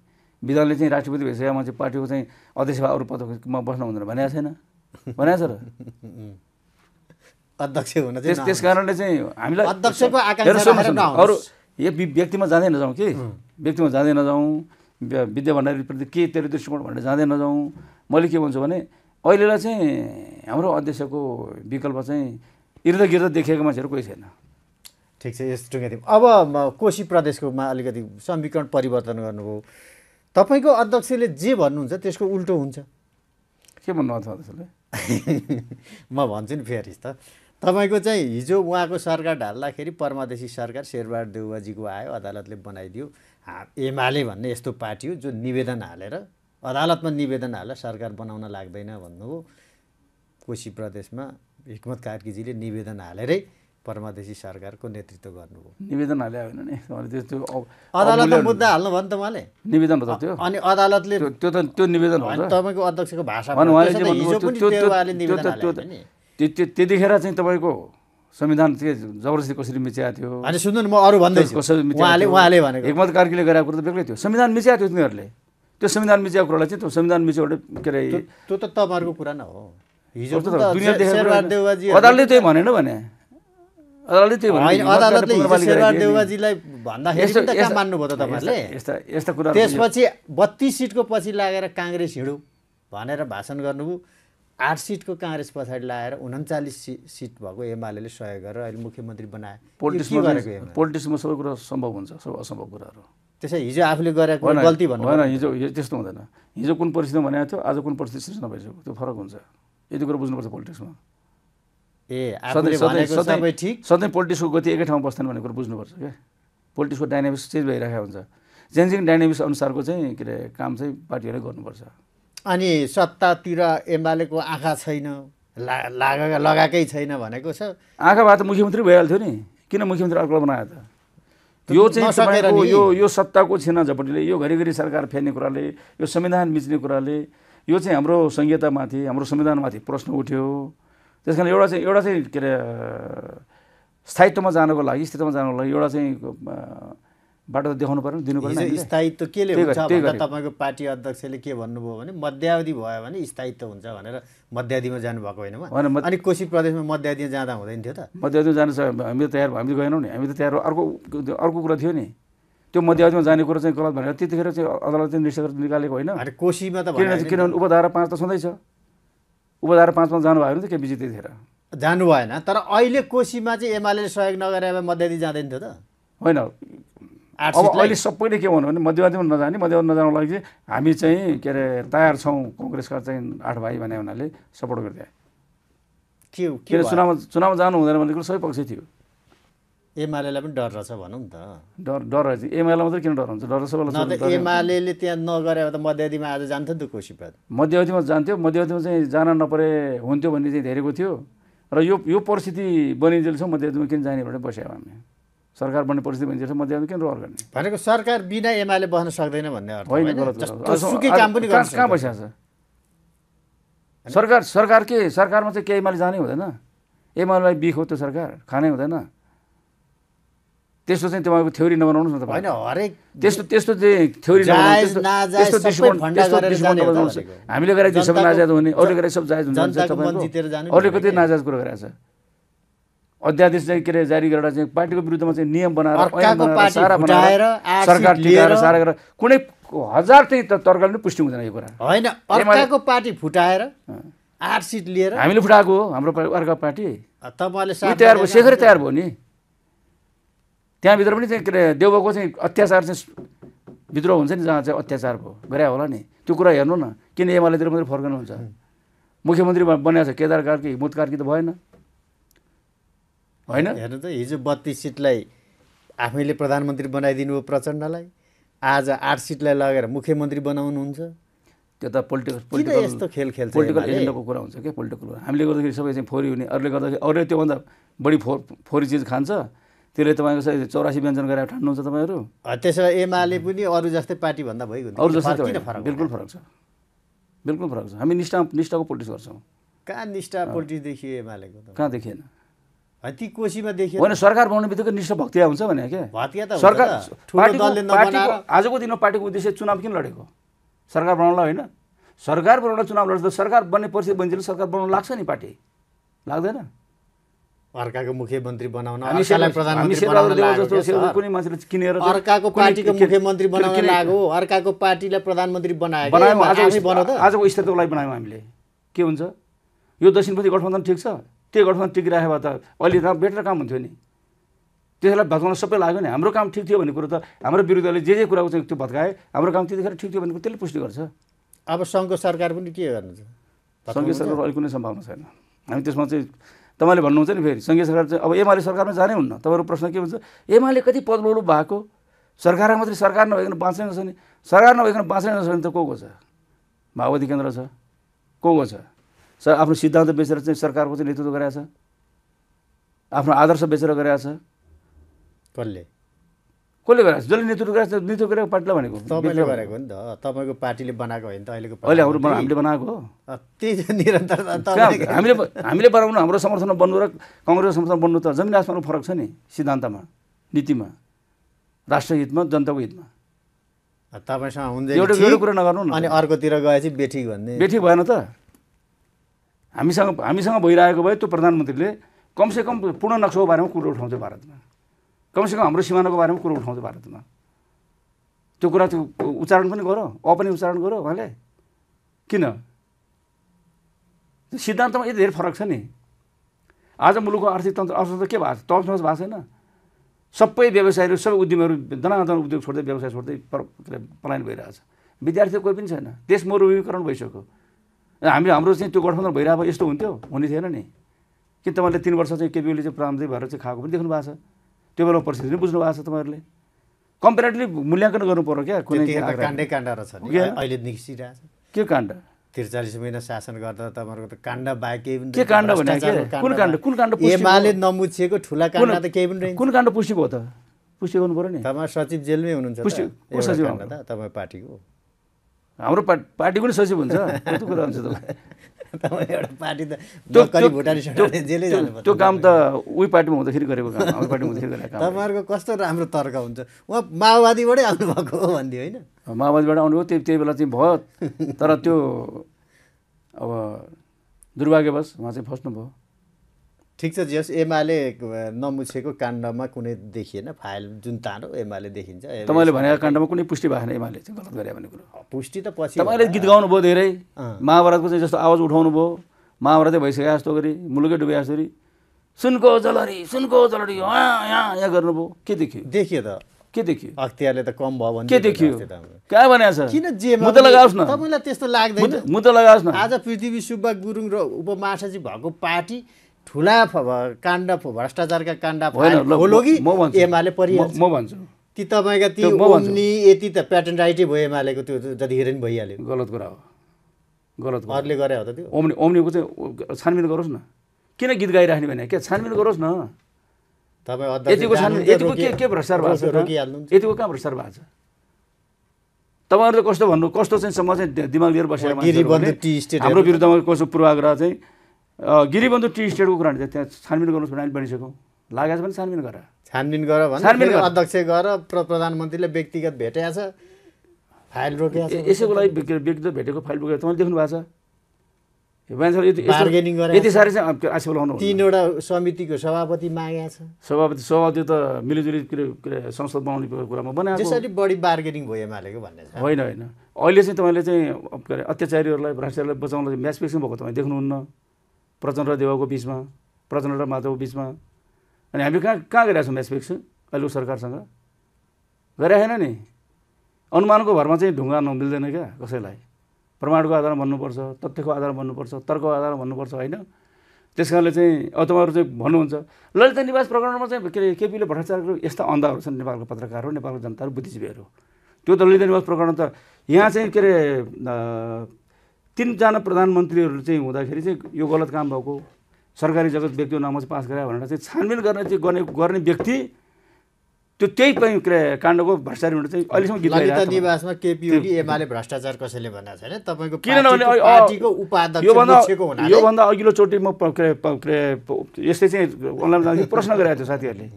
विधानले चाहिँ राष्ट्रपति भइसकेको मान्छे पार्टीको चाहिँ अध्यक्ष अध्यक्षमा अरू पदमा बस्नु हुँदैन भनेको छैन भने छ अध्यक्ष हुन चाहिँ त्यस कारणले चाहिँ हामीलाई अध्यक्षको अरू यो व्यक्तिमा जाँदै नजाउँ कि व्यक्तिमा जाँदै नजाउँ विद्या भण्डारीप्रति के तेरो दृष्टिकोण भनेर जाँदै नजाउँ मैले के भन्छु भने अहिलेलाई चाहिँ हाम्रो अध्यक्षको विकल्प चाहिँ इर्द गिर्द देखिएको मान्छेहरू कोही छैन ठिक छ यस टुङ्गेथ्यौँ अब कोशी प्रदेशकोमा अलिकति समीकरण परिवर्तन गर्नुभयो तपाईँको अध्यक्षले जे भन्नुहुन्छ त्यसको उल्टो हुन्छ के भन्नु अध्यक्षले म भन्छु नि फेरि त तपाईँको चाहिँ हिजो उहाँको सरकार ढाल्दाखेरि परमादेशी सरकार शेरबहादुर देउवाजीको आयो अदालतले बनाइदियो एमाले भन्ने यस्तो पार्टी हो जो निवेदन हालेर अदालतमा निवेदन हालेर सरकार बनाउन लाग्दैन भन्नुभयो कोशी प्रदेशमा हिक्मत कार्कीजीले निवेदन हालेरै परमादेशी सरकारको नेतृत्व गर्नुभयो निवेदन हाल्यो होइन नि त्यो अदालतमा मुद्दा हाल्नु भयो नि त उहाँले निवेदन हो त्यो अनि अदालतले त्यो त त्यो निवेदन हो तपाईँको अध्यक्षको भाषा त्यतिखेर चाहिँ तपाईँको संविधान जबरजस्ती कसरी मिच्याएको थियो अनि सुन्नु न म अरू भन्दैछु उहाँले उहाँले भनेको एकमत कार्कीले गरेको कुरो त बेग्लै थियो संविधान मिच्याएको थियो तिनीहरूले त्यो संविधान मिच्याएको कुरालाई चाहिँ त्यो संविधान मिच्योबाट के अरे त्यो त तपाईँहरूको कुरा न हो हिजो त अदालतले त्यही भनेन भने अदालतले अदालतले शेरबहादुर भन्दाखेरि त्यसपछि बत्तिस सिटको पछि लागेर काङ्ग्रेस हिँडौँ भनेर भाषण गर्नुभयो आठ सिटको काङ्ग्रेस पछाडि लगाएर उन्चालिस सि सिट भएको एमाले सहयोग गरेर अहिले मुख्यमन्त्री बनाए पोलिटिक्समा पोलिटिक्समा सबै कुरा सम्भव हुन्छ सबै असम्भव कुराहरू त्यसै हिजो आफूले गरेको गल्ती भन्नु होइन हिजो त्यस्तो हुँदैन हिजो कुन परिस्थितिमा भनेको थियो आज कुन परिस्थिति सृजना भइसक्यो त्यो फरक हुन्छ यति कुरो बुझ्नुपर्छ पोलिटिक्समा ए सधैँ सधैँ पोलिटिक्सको गति एकै ठाउँमा बस्दैन भन्ने कुरो बुझ्नुपर्छ क्या पोलिटिक्सको डाइनामिक्स चेन्ज भइरहेको हुन्छ चेन्जिङ डाइनामिक्स अनुसारको चाहिँ के अरे काम चाहिँ पार्टीहरूले गर्नुपर्छ अनि सत्तातिर एमालेको आँखा छैन ला लगाएकै छैन भनेको छ आँखा भए त मुख्यमन्त्री भइहाल्थ्यो नि किन मुख्यमन्त्री अर्को बनायो त यो चाहिँ तपाईँको यो यो सत्ताको छिन झपटीले यो घरिघरि सरकार फेर्ने कुराले यो संविधान मिच्ने कुराले यो चाहिँ हाम्रो संहितामाथि हाम्रो संविधानमाथि प्रश्न उठ्यो त्यस कारण एउटा चाहिँ एउटा चाहिँ के अरे स्थायित्वमा जानको लागि स्थितिमा जानको लागि एउटा चाहिँ बाटो त देखाउनु पर्यो दिनु पऱ्यो स्थायित्व केले हुन्छ तपाईँको पार्टी अध्यक्षले के भन्नुभयो भने मध्यावधि भयो भने स्थायित्व हुन्छ भनेर मध्यावधिमा जानुभएको होइन अनि कोशी प्रदेशमा मध्यावधिमा जाँदा हुँदैन थियो त मध्यावधिमा जानु हामी त तयार हामी त गएनौँ नि हामी त तयार अर्को अर्को कुरा थियो नि त्यो मध्यावधिमा जाने कुरो चाहिँ गलत भनेर त्यतिखेर चाहिँ अदालतले निष्कर्ष निकालेको होइन कोशीमा त किनभने उपधारा पाँच त सधैँ छ उपधार पाँचमा जानुभयो भने त के जित्दै थिएर जानु भएन तर अहिले कोसीमा चाहिँ एमाले सहयोग नगरेर मध्यवादी जाँदैन थियो त होइन अब अहिले सबैले के भन्नु भने मध्यवादीमा नजाने मध्यवादी नजानुको लागि चाहिँ हामी चाहिँ के अरे तयार छौँ कङ्ग्रेसका चाहिँ आठ भाइ भने हुनाले सपोर्ट गरिदिए के अरे चुनावमा चुनावमा जानु हुँदैन भन्ने कुरो सबै पक्ष थियो एमालेलाई पनि डर रहेछ भनौँ त डर डर रहेछ एमाले मात्रै किन डर हुन्छ डर सबैलाई एमाले त्यहाँ नगरे त मध्यावधिमा आज जान्थ्यो नि त कोसीपात मध्यावधिमा जान्थ्यो मध्यावधिमा चाहिँ जान नपरे हुन्थ्यो भन्ने चाहिँ धेरैको थियो र यो यो परिस्थिति बनिन्जेलसम्म मध्यावधिमा किन भनेर बस्यो हामी सरकार बन्ने परिस्थिति भनिन्छ मध्यावधि किन रहर गर्ने भनेको सरकार बिना एमाले बस्न सक्दैन भन्ने अर्थ होइन कहाँ बसिरहेको छ सरकार सरकार के सरकारमा चाहिँ केही एमाले जानै हुँदैन एमालेलाई बिख हो त्यो सरकार खानै हुँदैन त्यस्तो चाहिँ तपाईँको थ्योरी नबनाउनुहोस् न तपाईँ होइन हरेक त्यस्तो त्यस्तो चाहिँ थ्योरी हामीले गराइदियो सबै नाजायज हुने अरूले गराइ सब जायज हुन्छ अरूले कति नाजायज कुरो गराएको छ अध्यादेश चाहिँ के अरे जारी गरेर चाहिँ पार्टीको विरुद्धमा चाहिँ नियम बनाएर सारा बनाएर सरकार टिकाएर सारा गरेर कुनै हजार चाहिँ तर्कले पनि पुष्टि हुँदैन यो कुरा होइन अर्काको पार्टी फुटाएर आठ सिट लिएर हामीले फुटाएको हो हाम्रो अर्का पार्टी तपाईँले तयार तयार भयो नि त्यहाँभित्र पनि चाहिँ के अरे देउबाको चाहिँ अत्याचार चाहिँ भित्र हुन्छ नि जहाँ चाहिँ अत्याचार भयो गरे होला नि त्यो कुरा हेर्नु न किन एमालेतिर मात्रै फर्कनुहुन्छ मुख्यमन्त्री बनाएको छ केदार कार्की हिमुद कार्की त भएन होइन हेर्नु त हिजो बत्तिस सिटलाई आफैले प्रधानमन्त्री बनाइदिनु हो प्रचण्डलाई आज आठ सिटलाई लगेर मुख्यमन्त्री बनाउनु हुन्छ त्यो त पोलिटिकल पोलिटिकल यस्तो खेल खेल पोलिटिकल एजेन्डाको कुरा हुन्छ क्या पोलिटिकल हामीले गर्दाखेरि सबै चाहिँ फोरी हुने अरूले गर्दाखेरि अरूले त्योभन्दा बढी फो फोरी चिज खान्छ त्यसले तपाईँको सायद चौरासी व्यञ्जन गरेर ठान्नुहुन्छ तपाईँहरू त्यसो भए एमाले पनि अरू जस्तै पार्टीभन्दा भइगयो अरू जस्तै बिल्कुल फरक छ बिल्कुल फरक छ हामी निष्ठा निष्ठाको पोलिटिक्स गर्छौँ कहाँ निष्ठा पोलिटिक्स देखियो एमालेको कहाँ देखिएन ती कोशीमा देखियो होइन सरकार बनाउने बित्तिकै निष्ठा भक्तिया हुन्छ भने क्या सरकार आजको दिनमा पार्टीको उद्देश्य चुनाव किन लडेको सरकार बनाउनलाई होइन सरकार बनाउन चुनाव लड्छ सरकार बन्ने परिस्थिति बनिन्छ सरकार बनाउन लाग्छ नि पार्टी लाग्दैन अर्काको मुख्यमन्त्री बनाउन प्रधानमन्त्री अर्काको पार्टीको मुख्यमन्त्री बनाउन लाग्यो अर्काको पार्टीलाई प्रधानमन्त्री बनाएको आजको स्थितिको लागि बनायौँ हामीले के हुन्छ यो दक्षिणपति गठबन्धन ठिक छ त्यो गठबन्धन टिकिराख्यो भए त अहिले त बेटर काम हुन्थ्यो नि त्यसलाई भत्काउन सबै लाग्यो नि हाम्रो काम ठिक थियो भन्ने कुरो त हाम्रो विरुद्धले जे जे कुराको चाहिँ त्यो भत्काए हाम्रो काम त्यतिखेर ठिक थियो भन्ने कुरो त्यसले पुष्टि गर्छ अब सङ्घको सरकार पनि के गर्नु सङ्घीय सरकार अहिले कुनै सम्भावना छैन हामी त्यसमा चाहिँ तपाईँले भन्नुहुन्छ नि फेरि सङ्घीय सरकार चाहिँ अब एमाले सरकारमा जाने हुन्न तपाईँको प्रश्न के हुन्छ एमाले कति पदलोलो भएको सरकारमा मात्रै सरकार नभइकन बाँच्नै नसक्ने सरकार नभइकन बाँच्नै नसक्ने त को को छ माओवादी केन्द्र छ को को छ सर आफ्नो सिद्धान्त बेचेर चाहिँ सरकारको चाहिँ नेतृत्व छ आफ्नो आदर्श बेचेर छ कसले कसले गराएको जसले नेतृत्व गराएको छ नेतृत्व गरेको पार्टीलाई भनेको तपाईँले गरेको नि त तपाईँको पार्टीले बनाएको होइन त अहिलेको अहिले हाम्रो हामीले बनाएको हो त्यही हामीले हामीले बनाउनु हाम्रो समर्थनमा बन्नु र कङ्ग्रेसको समर्थन बन्नु त जमिन आसमानमा फरक छ नि सिद्धान्तमा नीतिमा हितमा जनताको हितमा तपाईँसँग एउटा एउटा कुरा नगर्नु न अनि अर्कोतिर गएपछि बेठी भन्ने बेठी भएन त हामीसँग हामीसँग भइरहेको भए त्यो प्रधानमन्त्रीले कमसेकम पूर्ण नक्साको बारेमा कुरो उठाउँथ्यो भारतमा कमसेकम हाम्रो सिमानाको बारेमा कुरो उठाउँछ भारतमा त्यो कुरा त्यो उच्चारण पनि गर अ पनि उच्चारण गर उहाँले किन सिद्धान्तमा यति धेरै फरक छ नि आज मुलुकको आर्थिक तन्त्र अर्थतन्त्र के भएको छ तहसमस भएको छैन सबै व्यवसायहरू सबै उद्यमीहरू धनाधन उद्योग छोड्दै व्यवसाय छोड्दै पर पलायन छ विद्यार्थी कोही पनि छैन देश मरुवीकरण भइसक्यो हामी हाम्रो चाहिँ त्यो गठबन्धन भइरहेको यस्तो हुन्थ्यो हुने थिएन नि किन तपाईँले तिन वर्ष चाहिँ केपिओली चाहिँ प्रधानमन्त्री भएर चाहिँ खाएको पनि देख्नु भएको छ त्यो बेलामा परिस्थिति नै बुझ्नु भएको छ तपाईँहरूले कम्पेरिटिभली मूल्याङ्कन गर्नु पर्यो क्या कुनै काण्डै काण्ड रहेछ अहिले निस्किरहेछ के काण्ड त्रिचालिस महिना शासन गर्दा तपाईँहरूको त काण्ड बाहेक केही के काण्ड भने कुन काण्ड कुन काण्ड एमाले नमुछिएको ठुला काण्ड त केही पनि कुन काण्ड पुष्टि भयो त पुष्टि गर्नु पऱ्यो नि तपाईँ सचिव जेलमै हुनुहुन्छ सचिव तपाईँ पार्टीको हाम्रो पार्टी पार्टीको नि सचिव हुन्छ कुरा हुन्छ तपाईँ त्यो काम त उही पार्टीमा हुँदाखेरि गरेको काम पार्टीमा हुँदाखेरि गरेको तपाईँहरूको कस्तो राम्रो तर्क हुन्छ उहाँ माओवादीबाटै आउनुभएको हो भनिदियो होइन माओवादीबाट आउनुभयो त्यही त्यही बेला चाहिँ भयो तर त्यो अब दुर्भाग्यवश उहाँ चाहिँ फस्नुभयो ठिक छ जस एमाले नमुछेको काण्डमा कुनै देखिएन फाइल जुन तानो एमाले देखिन्छ तपाईँले भनेको काण्डमा कुनै पुष्टि भएन एमाले चाहिँ गलत गरे भन्ने कुरो पुष्टि त पछि तपाईँले गीत गाउनु भयो धेरै महाभारतको चाहिँ जस्तो आवाज उठाउनु भयो महाभारतै भइसक्यो जस्तो गरी मुलुकै डुबे जस्तो गरी सुनको जलरी सुनको जलरी यहाँ यहाँ गर्नुभयो के देखियो देखियो त के देखियो अख्तियारले त कम भयो भने के देखियो कहाँ भने किन जे त लगाओस् न तपाईँलाई त्यस्तो लाग्दैन मुद्दा लगाओस् न आज पृथ्वी सुब्बा गुरुङ र उपमहासचिव भएको पार्टी ठुला काण्ड भ्रष्टाचारका काण्ड म भन्छु ती तपाईँका ती यति त प्याटर्न राइटै भयो एमालेको त्यो जतिखेर नि भइहाल्यो गलत कुरा हो गलत अरूले गरे हो त त्यो ओम्ने ओम्नेको चाहिँ छानबिन गरोस् न किन गीत गाइराख्ने भने क्या छानबिन गरोस् न तपाईँ यतिको यतिको के के भ्रष्टाचार भएको छ यतिको कहाँ भ्रष्टाचार भएको छ तपाईँहरूले कस्तो भन्नु कस्तो चाहिँ सम्म चाहिँ दिमाग लिएर बसेर हाम्रो विरुद्धमा कस्तो पूर्वाग्रह चाहिँ गिरीबन्धु टी स्टेटको कुरा हुन्छ त्यहाँ छानबिन गर्नुहोस् भने अहिले बनिसक्यो लागेको छ भने छानबिन गर छानबिन गर छानबिन अध्यक्ष गर प्रधानमन्त्रीले व्यक्तिगत भेटेको छ फाइल रोकेको छ यसैको लागि व्यक्तिगत भेटेको फाइल रोकेको तपाईँले देख्नु भएको छ यति साह्रो चाहिँ आशा बोलाउनु तिनवटा समितिको सभापति मागेको छ सभापति सभापति त मिलिजुली के अरे संसद बनाउने कुरामा बनाएको त्यसरी बढी बार्गेनिङ भयो एमालेको भन्ने होइन होइन अहिले चाहिँ तपाईँले चाहिँ के अरे अत्याचारीहरूलाई भ्रष्टाचारलाई बचाउनलाई म्याच पिक्सन भएको तपाईँ देख्नुहुन्न प्रचण्ड र देवाको बिचमा प्रचण्ड र माधवको बिचमा अनि हामी कहाँ कहाँ गइरहेको छौँ म्याच अहिलेको सरकारसँग छैन नि अनुमानको भरमा चाहिँ ढुङ्गा नमिल्दैन क्या कसैलाई प्रमाणको आधारमा भन्नुपर्छ तथ्यको आधारमा भन्नुपर्छ तर्कको आधारमा भन्नुपर्छ होइन त्यस कारणले चाहिँ अब तपाईँहरू चाहिँ भन्नुहुन्छ ललिता निवास प्रकरणमा चाहिँ के अरे केपीले भ्रष्टाचारको यस्ता अन्धाहरू छन् नेपालको पत्रकारहरू नेपालको जनताहरू बुद्धिजीवीहरू त्यो त ललिता निवास प्रकरण त यहाँ चाहिँ के अरे तिनजना प्रधानमन्त्रीहरू चाहिँ हुँदाखेरि चाहिँ यो गलत काम भएको सरकारी जगत व्यक्ति नाममा चाहिँ पास गरायो भनेर चाहिँ छानबिन गर्न चाहिँ गर्ने गर्ने व्यक्ति त्यो त्यही पनि काण्डको भ्रष्टाचारीबाट चाहिँ अहिलेसम्म निवासमा एमाले भ्रष्टाचार कसैले किनभने योभन्दा अघिल्लोचोटि म यस्तै चाहिँ अनलाइन जाँदाखेरि प्रश्न गराएको थियो साथीहरूले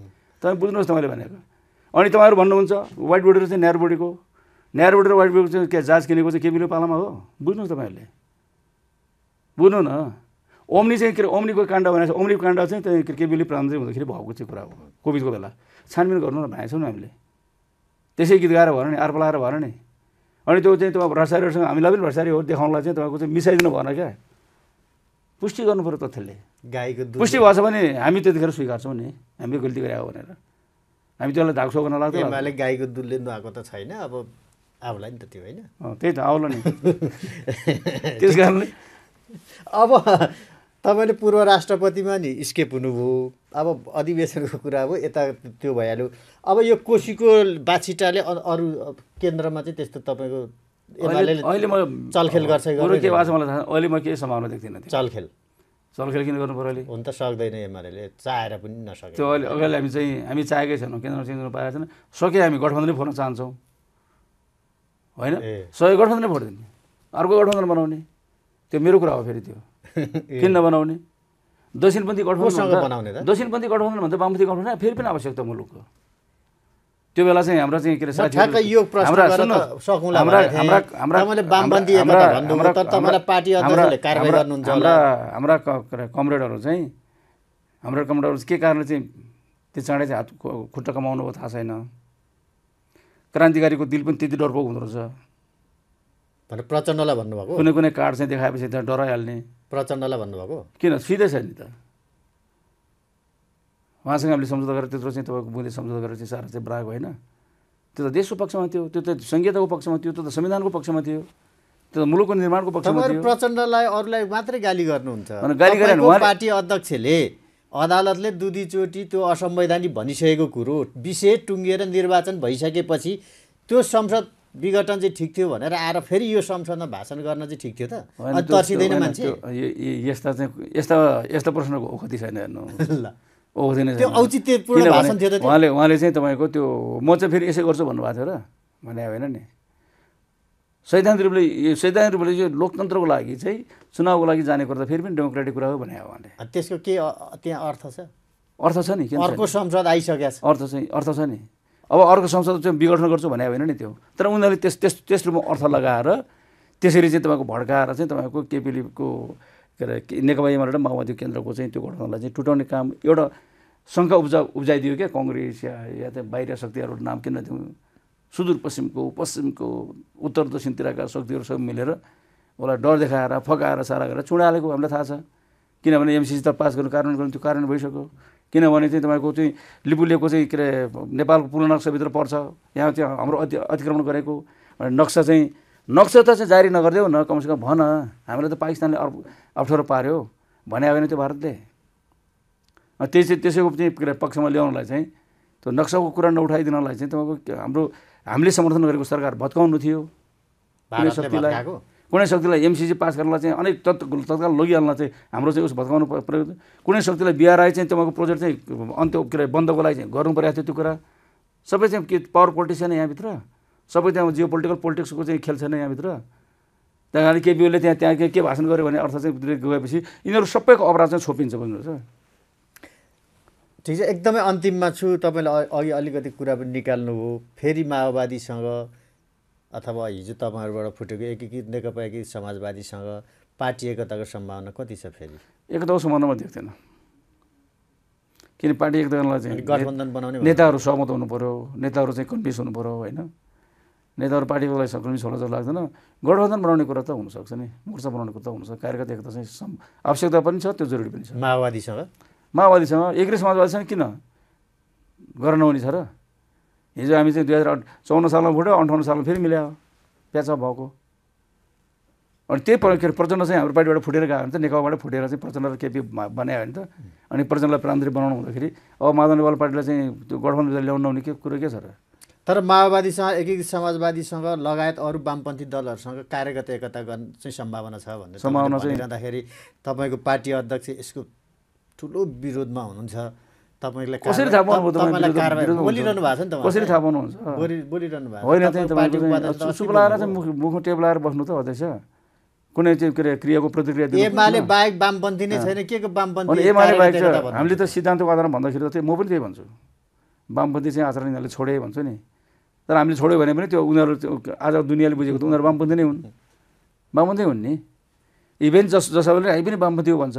तपाईँ बुझ्नुहोस् त मैले भनेको अनि तपाईँहरू भन्नुहुन्छ वाइट बोडीहरू चाहिँ न्यारो बोडीको न्यारोबाट र वाइड चाहिँ के जहाज किनेको चाहिँ के पालामा हो बुझ्नुहोस् तपाईँहरूले बुझ्नु न ओम्नी चाहिँ के अरे ओम्नीको काण्ड भनेको ओम्नीको काण्ड चाहिँ त्यहाँ के प्रान्त चाहिँ हुँदाखेरि भएको चाहिँ कुरा हो कोभिडको बेला छानबिन गर्नु न भनेको छौँ हामीले त्यसै गीत गाएर भएर नि आर्प लाएर भएर नि अनि त्यो चाहिँ तपाईँ भ्रष्टाचारीहरूसँग हामीलाई पनि भर्सारी हो देखाउनलाई चाहिँ तपाईँको चाहिँ मिसाइदिनु भएन क्या पुष्टि गर्नु पऱ्यो तथ्यले गाईको पुष्टि भएछ भने हामी त्यतिखेर स्वीकार्छौँ नि हामीले गल्ती गरे भनेर हामी त्यसलाई धाक सो गर्न लाग्छ गाईको दुधले नुहाएको त छैन अब आउला नि त त्यो होइन त्यही त आउला नि त्यस कारणले अब तपाईँले पूर्व राष्ट्रपतिमा नि स्केप हुनुभयो अब अधिवेशनको कुरा अब यता त्यो भइहाल्यो अब यो कोसीको बाछिटाले अरू केन्द्रमा चाहिँ त्यस्तो तपाईँको अहिले म चलखेल गर्छ के भएको छ मलाई थाहा अहिले म केही सम्भावना देख्दिनँ चलखेल चलखेल किन गर्नु पऱ्यो अहिले हुन त सक्दैन एमआरएले चाहेर पनि नसक्छ त्यो अहिले अगाडि हामी चाहिँ हामी चाहेकै छैनौँ केन्द्रमा चेन्ज पाएको छैन सके हामी गठबन्धनै फोर्न चाहन्छौँ होइन सहयोग गठबन्धनले भोट दिने अर्को गठबन्धन बनाउने त्यो मेरो कुरा हो फेरि त्यो किन नबनाउने दक्षिणपन्थी गठबन्धन दक्षिणपन्थी गठबन्धन भन्दा वामपन्थी गठबन्धन फेरि पनि आवश्यकता मुलुकको त्यो बेला चाहिँ हाम्रो चाहिँ के अरे हाम्रा कमरेडहरू चाहिँ हाम्रो कमरेडहरू के कारणले चाहिँ त्यो चाँडै चाहिँ हात खुट्टा कमाउनु थाहा छैन क्रान्तिकारीको दिल पनि त्यति डरपोक हुँदो रहेछ भने प्रचण्डलाई भन्नुभएको कुनै कुनै कार्ड चाहिँ देखाएपछि त्यहाँ डराइहाल्ने प्रचण्डलाई भन्नुभएको किन सिधै छ नि त उहाँसँग हामीले सम्झौता गरेर त्यत्रो चाहिँ तपाईँको बुझे सम्झौता गरेर चाहिँ साह्रो चाहिँ ब्राग होइन त्यो त देशको पक्षमा थियो त्यो त सङ्घीयताको पक्षमा थियो त्यो त संविधानको पक्षमा थियो त्यो त मुलुकको निर्माणको पक्षमा थियो प्रचण्डलाई अरूलाई मात्रै गाली गर्नुहुन्छ पार्टी अध्यक्षले अदालतले दुधीचोटि त्यो असंवैधानिक भनिसकेको कुरो विषय टुङ्गिएर निर्वाचन भइसकेपछि त्यो संसद विघटन चाहिँ ठिक थियो भनेर आएर फेरि यो संसदमा भाषण गर्न चाहिँ ठिक थियो त अनि तर्सिँदैन मान्छे यस्ता चाहिँ यस्ता यस्ता प्रश्नको ओखति छैन हेर्नु ल त्यो औचित्यपूर्ण भाषण थियो त उहाँले उहाँले चाहिँ तपाईँको त्यो म चाहिँ फेरि यसै गर्छु भन्नुभएको थियो र भने होइन नि सैद्धान्त रूपले सैद्धान्त रूपले यो लोकतन्त्रको लागि चाहिँ चुनावको लागि जाने कुरा त फेरि पनि डेमोक्रेटिक कुरा हो भने उहाँले त्यसको के त्यहाँ अर्थ छ अर्थ छ नि अर्को संसद आइसकेको छ अर्थ चाहिँ अर्थ छ नि अब अर्को संसद चाहिँ विघटन गर्छु भने होइन नि त्यो तर उनीहरूले त्यस त्यस त्यस रूपमा अर्थ लगाएर त्यसरी चाहिँ तपाईँको भड्काएर चाहिँ तपाईँको केपिलीको के अरे नेकपा एमाले माओवादी केन्द्रको चाहिँ त्यो गठबन्धनलाई चाहिँ टुटाउने काम एउटा शङ्का उब्जा उब्जाइदियो क्या कङ्ग्रेस या या चाहिँ बाहिर शक्तिहरू नाम किन दिउँ सुदूरपश्चिमको पश्चिमको उत्तर दक्षिणतिरका शक्तिहरू सब मिलेर उसलाई डर देखाएर फकाएर सारा गरेर चुडालेको हामीलाई थाहा छ किनभने एमसिसी त पास गर्नु कारण गर्नु त्यो कारण भइसक्यो किनभने चाहिँ तपाईँको चाहिँ लिपुलेको चाहिँ के अरे नेपालको पूर्ण नक्साभित्र पर्छ यहाँ चाहिँ हाम्रो अति अतिक्रमण गरेको नक्सा चाहिँ नक्सा त चाहिँ जारी नगरिदेऊ न कमसेकम भन हामीलाई त पाकिस्तानले अप अप्ठ्यारो पार्यो भने होइन त्यो भारतले त्यसै त्यसैको चाहिँ पक्षमा ल्याउनलाई चाहिँ त्यो नक्साको कुरा नउठाइदिनलाई चाहिँ तपाईँको हाम्रो हामीले समर्थन गरेको सरकार भत्काउनु थियो कुनै शक्तिलाई कुनै शक्तिलाई एमसिसी पास गर्नलाई चाहिँ अनेक तत् तत्काल लगिहाल्न चाहिँ हाम्रो चाहिँ उस भत्काउनु प्रयोग कुनै शक्तिलाई बिआरआई चाहिँ तपाईँको प्रोजेक्ट चाहिँ अन्त्य के अरे बन्दको लागि चाहिँ गर्नु परेको थियो त्यो कुरा सबै चाहिँ के पावर छैन यहाँभित्र सबै त्यहाँ जियो पोलिटिकल पोलिटिक्सको चाहिँ खेल छैन यहाँभित्र त्यहाँ केपिओले त्यहाँ त्यहाँ के भाषण गऱ्यो भने अर्थ चाहिँ गएपछि यिनीहरू सबैको अपराध चाहिँ छोपिन्छ बुझ्नुहोस् ठिक छ एकदमै अन्तिममा छु तपाईँले अघि अलिकति कुरा पनि निकाल्नुभयो फेरि माओवादीसँग अथवा हिजो तपाईँहरूबाट फुटेको एकीकृत नेकपा एकीकृत समाजवादीसँग पार्टी एकताको सम्भावना कति छ फेरि एकताको सम्भावना देख्दैन किन पार्टी एकतालाई चाहिँ गठबन्धन बनाउने नेताहरू सहमत हुनु पऱ्यो नेताहरू चाहिँ कन्भिन्स हुनु पऱ्यो होइन नेताहरू पार्टीको लागि कन्भिन्स होला जस्तो लाग्दैन गठबन्धन बनाउने कुरा त हुनसक्छ नि मोर्चा बनाउने कुरा त हुनसक्छ कार्यकर्ता एकता चाहिँ आवश्यकता पनि छ त्यो जरुरी पनि छ माओवादीसँग माओवादीसँग एग्री समाजवादीसँग किन गर्न नहुने छ र हिजो हामी चाहिँ दुई हजार चौन्न सालमा भोट्यो अन्ठाउन्न सालमा फेरि मिलायो प्याच भएको अनि त्यही प्र के अरे प्रचण्ड चाहिँ हाम्रो पार्टीबाट फुटेर गयो भने त नेकपाबाट फुटेर चाहिँ प्रचण्ड केपी बनायो भने त अनि प्रचण्डलाई प्रधानमन्त्री बनाउनु हुँदाखेरि अब माधव नेपाल पार्टीलाई चाहिँ त्यो गठबन्धन ल्याउनु नहुने के कुरो के छ र तर माओवादीसँग एकीकृत समाजवादीसँग लगायत अरू वामपन्थी दलहरूसँग कार्यगत एकता गर्न चाहिँ सम्भावना छ भन्ने सम्भावना चाहिँ रहँदाखेरि तपाईँको पार्टी अध्यक्ष यसको ठुलो विरोधमा हुनुहुन्छ होइन चाहिँ मुख बस्नु त अध्यक्ष कुनै चाहिँ के अरे क्रियाको प्रतिक्रिया एमाले बाहेक हामीले त सिद्धान्तको आधारमा भन्दाखेरि त म पनि त्यही भन्छु वामपन्थी चाहिँ आचरण यिनीहरूले छोडे भन्छु नि तर हामीले छोड्यो भने पनि त्यो उनीहरू आज दुनियाँले बुझेको त उनीहरू वामपन्थी नै हुन् वामपन्थी हुन् नि इभेन्ट जस जसले हामी पनि वामपन्थी हो भन्छ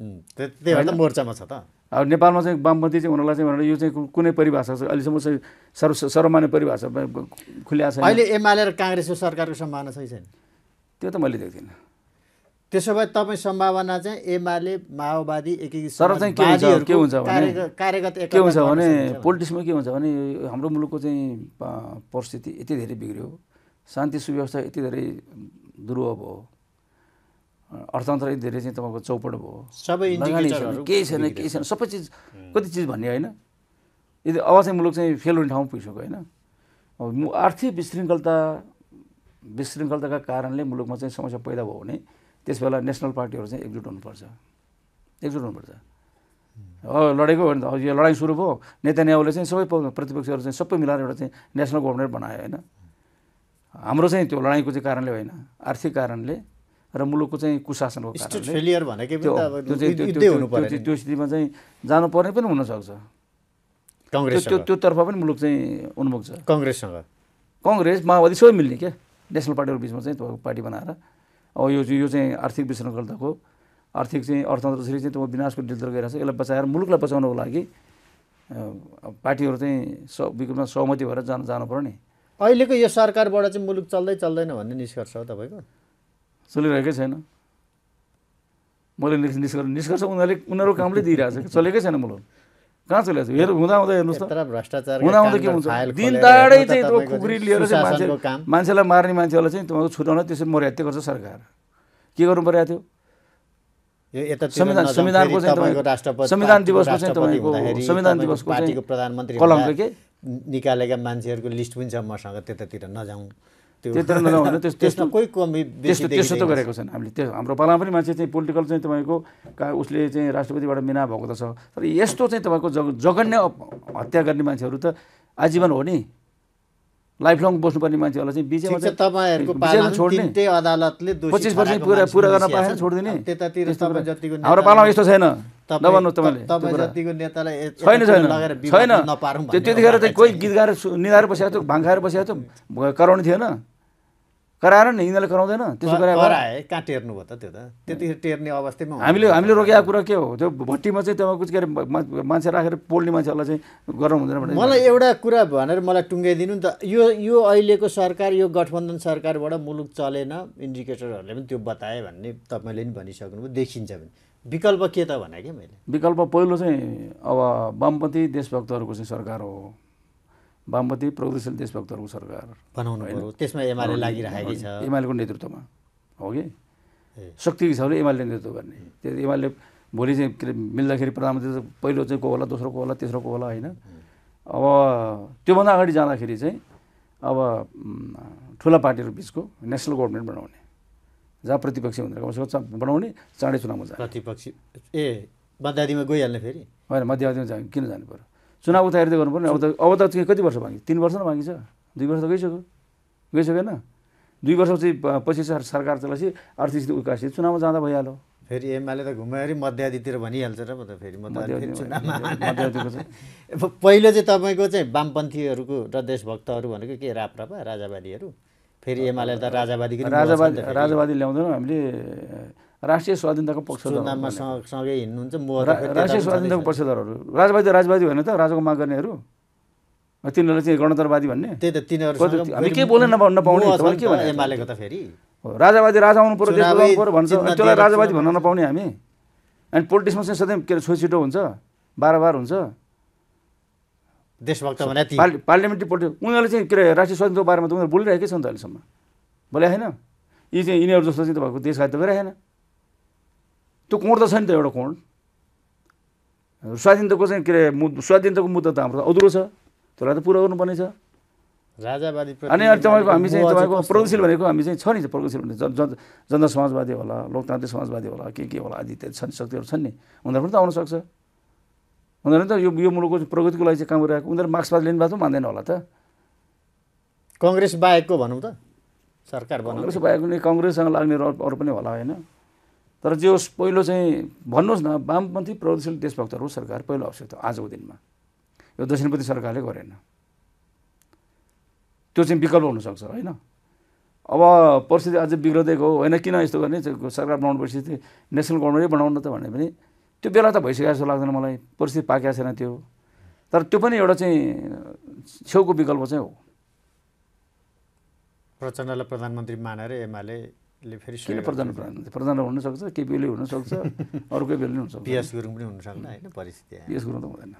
त्यही भएर मोर्चामा छ त अब नेपालमा चाहिँ वामपन्थी चाहिँ उनीहरूलाई चाहिँ भनेर यो चाहिँ कुनै परिभाषा छ अहिलेसम्म चाहिँ सर्व सर्वमान्य परिभाषा खुलिया छ अहिले एमाले र काङ्ग्रेसको सरकारको सम्भावना छ छैन त्यो त मैले देख्दिनँ त्यसो भए तपाईँ सम्भावना चाहिँ एमाले माओवादी एक के हुन्छ भने कार्यगत के हुन्छ भने पोलिटिक्समा के हुन्छ भने हाम्रो मुलुकको चाहिँ परिस्थिति यति धेरै बिग्रियो शान्ति सुव्यवस्था यति धेरै दुर्लभ भयो अर्थतन्त्र धेरै चाहिँ तपाईँको चौपट भयो सबै केही छैन केही छैन सबै चिज कति चिज भन्ने होइन यदि अब चाहिँ मुलुक चाहिँ फेल हुने ठाउँ पुगिसक्यो होइन अब आर्थिक विशृङ्खलता विशृङ्खलताका कारणले मुलुकमा चाहिँ समस्या पैदा भयो भने त्यस बेला नेसनल पार्टीहरू चाहिँ एकजुट हुनुपर्छ एकजुट हुनुपर्छ अब लडेको हो भने त यो लडाइँ सुरु भयो नेता चाहिँ सबै प्रतिपक्षहरू चाहिँ सबै मिलाएर एउटा चाहिँ नेसनल गभर्मेन्ट बनायो होइन हाम्रो चाहिँ त्यो लडाइँको चाहिँ कारणले होइन आर्थिक कारणले र मुलुकको चाहिँ कुशासन हो त्यो स्थितिमा चाहिँ जानुपर्ने पनि हुनसक्छ कङ्ग्रेस त्यो त्यो पनि मुलुक चाहिँ उन्मुख छ कङ्ग्रेससँग कङ्ग्रेस माओवादी सबै मिल्ने क्या नेसनल पार्टीहरू बिचमा चाहिँ तपाईँको पार्टी बनाएर अब यो यो चाहिँ आर्थिक विशृङ्खलताको आर्थिक चाहिँ अर्थतन्त्र जसरी चाहिँ तपाईँ विनाशको डिलतिर गइरहेको छ यसलाई बचाएर मुलुकलाई बचाउनको लागि पार्टीहरू चाहिँ स विकल्पमा सहमति भएर जान जानु जानुपर्ने अहिलेको यो सरकारबाट चाहिँ मुलुक चल्दै चल्दैन भन्ने निष्कर्ष हो तपाईँको चलिरहेकै छैन मैले निष्कर्ष निष्कर्ष उनीहरूले उनीहरूको कामले दिइरहेको छ चलेकै छैन मलाई कहाँ चलेको छ हेर हुँदा हुँदा हेर्नुहोस् त भ्रष्टाचार हुँदा हुँदा के हुन्छ टाढै चाहिँ त्यो खुकुरी लिएर चाहिँ मान्छे मान्छेलाई मार्ने मान्छेलाई चाहिँ तपाईँको छुट्याउन त्यसरी मर्यादा गर्छ सरकार के गर्नु परेको थियो संविधान संविधानको चाहिँ राष्ट्रपति संविधान दिवसको चाहिँ तपाईँको संविधान दिवसको प्रधानमन्त्री निकालेका मान्छेहरूको लिस्ट पनि छ मसँग त्यतातिर नजाउँ त्यस्तो त्यस्तो त्यस्तो त गरेको छैन हामीले त्यो हाम्रो पालामा पनि मान्छे चाहिँ पोलिटिकल चाहिँ तपाईँको उसले चाहिँ राष्ट्रपतिबाट मिना भएको त छ तर यस्तो चाहिँ तपाईँको जग जगन्य हत्या गर्ने मान्छेहरू त आजीवन हो नि लाइफ लङ बस्नुपर्ने मान्छेहरूलाई चाहिँ बिचमा चाहिँ अदालतले पच्चिस वर्ष पुरा पुरा गर्न हाम्रो यस्तो छैन जतिको चाहिँ कोही गीत गाएर निधाएर बसिरहेको थियो भाङ खाएर बसिरहेको थियो कराउने थिएन कराएर नि हिँड्नेले कराउँदैन त्यसो गराए कहाँ टेर्नु भयो त त्यो त त्यतिखेर टेर्ने अवस्थामा हामीले हामीले रोकेको कुरा के हो त्यो भट्टीमा चाहिँ त्यो कुछ के अरे मान्छे राखेर पोल्ने मान्छेहरूलाई चाहिँ गराउनु हुँदैन भने मलाई एउटा कुरा भनेर मलाई टुङ्गाइदिनु नि त यो यो अहिलेको सरकार यो गठबन्धन सरकारबाट मुलुक चलेन इन्डिकेटरहरूले पनि त्यो बताए भन्ने तपाईँले पनि भनिसक्नुभयो देखिन्छ भने विकल्प के त भने क्या मैले विकल्प पहिलो चाहिँ अब वामपन्थी देशभक्तहरूको चाहिँ सरकार हो वामपन्थी प्रगतिशील देशभक्तहरूको सरकार बनाउनु त्यसमा एमाले लागिरहेकै छ एमालेको नेतृत्वमा हो कि शक्ति हिसाबले एमाले नेतृत्व गर्ने त्यो एमाले भोलि चाहिँ के अरे मिल्दाखेरि प्रधानमन्त्री पहिलो चाहिँ को होला दोस्रो को होला तेस्रो को होला होइन अब त्योभन्दा अगाडि जाँदाखेरि चाहिँ अब ठुला पार्टीहरू बिचको नेसनल गभर्मेन्ट बनाउने जहाँ प्रतिपक्षी भनेर कमसेकम बनाउने चाँडै चुनावमा जाने प्रतिपक्षी ए मध्यावधिमा गइहाल्ने फेरि होइन मध्यावधिमा जाने किन जानु पऱ्यो चुनावको तयारी त गर्नुपर्ने अब त अब त कति वर्ष बाँकी तिन वर्ष नै बाँकी छ दुई वर्ष त गइसक्यो गइसकेन दुई वर्ष चाहिँ पछि सरकार चलाएपछि आर्थिक स्थिति उकासी चुनावमा जाँदा भइहाल्यो फेरि एमाले त घुमाएर मध्यादितिर भनिहाल्छ र फेरि पहिलो चाहिँ तपाईँको चाहिँ वामपन्थीहरूको र देशभक्तहरू भनेको के राप्रापा राजावादीहरू फेरि एमाले त राजावादी राजावादी राजावादी ल्याउँदैनौँ हामीले राष्ट्रिय स्वाधीनताको पक्षधर राष्ट्रिय स्वाधीनताको पक्षधरहरू राजवादी राजवादी होइन त राजाको माग गर्नेहरू तिनीहरूलाई चाहिँ गणतन्त्रवादी भन्ने त्यही त हामी के बोल्न नपाउने के भन्ने राजावादी राजा आउनु पऱ्यो देश पऱ्यो भन्छ त्यसलाई राजावादी भन्न नपाउने हामी अनि पोलिटिक्समा चाहिँ सधैँ के अरे छिटो हुन्छ बारम्बार हुन्छ देशभक्त भने पार्लियामेन्ट्री पोलिटिक्स उनीहरूले चाहिँ के अरे राष्ट्रिय स्वाधीनताको बारेमा त उनीहरू बोलिरहेकै छ नि त अहिलेसम्म बोले होइन यी चाहिँ यिनीहरू जस्तो चाहिँ तपाईँको देश घात भइरहेन त्यो कोण त छ नि त एउटा कोण स्वाधीनताको चाहिँ के अरे मुद्दा स्वाधीनताको मुद्दा त हाम्रो अधुरो छ त्यसलाई त पुरा गर्नुपर्ने छ राजावादी अनि तपाईँको हामी चाहिँ तपाईँको प्रगतिशील भनेको हामी चाहिँ छ नि प्रगतिशील भने जनता समाजवादी होला लोकतान्त्रिक समाजवादी होला के के होला आदि इत्यादि छन् शक्तिहरू छन् नि उनीहरू पनि त सक्छ उनीहरू त यो यो मुलुकको प्रगतिको लागि चाहिँ काम गरिरहेको उनीहरू मार्क्सवाद लिनु भएको मान्दैन होला त कङ्ग्रेस बाहेकको भनौँ त सरकार भनौँ कङ्ग्रेस बाहेक कङ्ग्रेससँग लाग्ने अरू पनि होला होइन तर जे होस् पहिलो चाहिँ भन्नुहोस् न वामपन्थी प्रगतिशील देशभक्तहरूको सरकार पहिलो आवश्यकता थियो आजको दिनमा यो दक्षिणपति सरकारले गरेन त्यो चाहिँ विकल्प हुनसक्छ होइन अब परिस्थिति अझै बिग्रदै गयो होइन किन यस्तो गर्ने सरकार बनाउनु परिस्थिति नेसनल गभर्मेन्टै बनाउन त भन्यो पनि त्यो बेला त भइसकेको जस्तो लाग्दैन मलाई परिस्थिति पाकेको छैन त्यो तर त्यो पनि एउटा चाहिँ छेउको विकल्प चाहिँ हो प्रचण्डलाई प्रधानमन्त्री मानेर एमाले फेरि किन प्रधान प्रधान हुनसक्छ केपिओले हुनसक्छ अरू कोही बेला हुनसक्छ पिएस गुरुङ पनि हुनसक्छ होइन परिस्थिति पिएस गुरुङ त हुँदैन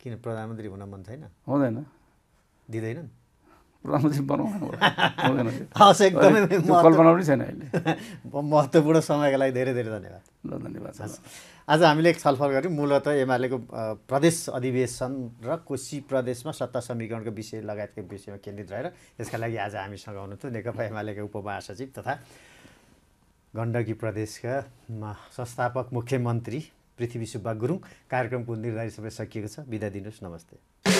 किन प्रधानमन्त्री हुन मन छैन हुँदैन दिँदैनन् प्रधानमन्त्री बनाउनु हस् एकदमै कल्पना पनि छैन अहिले महत्त्वपूर्ण समयको लागि धेरै धेरै धन्यवाद ल धन्यवाद आज हामीले छलफल गऱ्यौँ मूलत एमालेको प्रदेश अधिवेशन र कोशी प्रदेशमा सत्ता समीकरणको विषय लगायतको विषयमा केन्द्रित रहेर यसका लागि आज हामीसँग हुनुहुन्थ्यो नेकपा एमालेका उपमहासचिव तथा गण्डकी प्रदेशका संस्थापक मुख्यमन्त्री पृथ्वी सुब्बा गुरुङ कार्यक्रमको निर्धारित समय सकिएको छ बिदा दिनुहोस् नमस्ते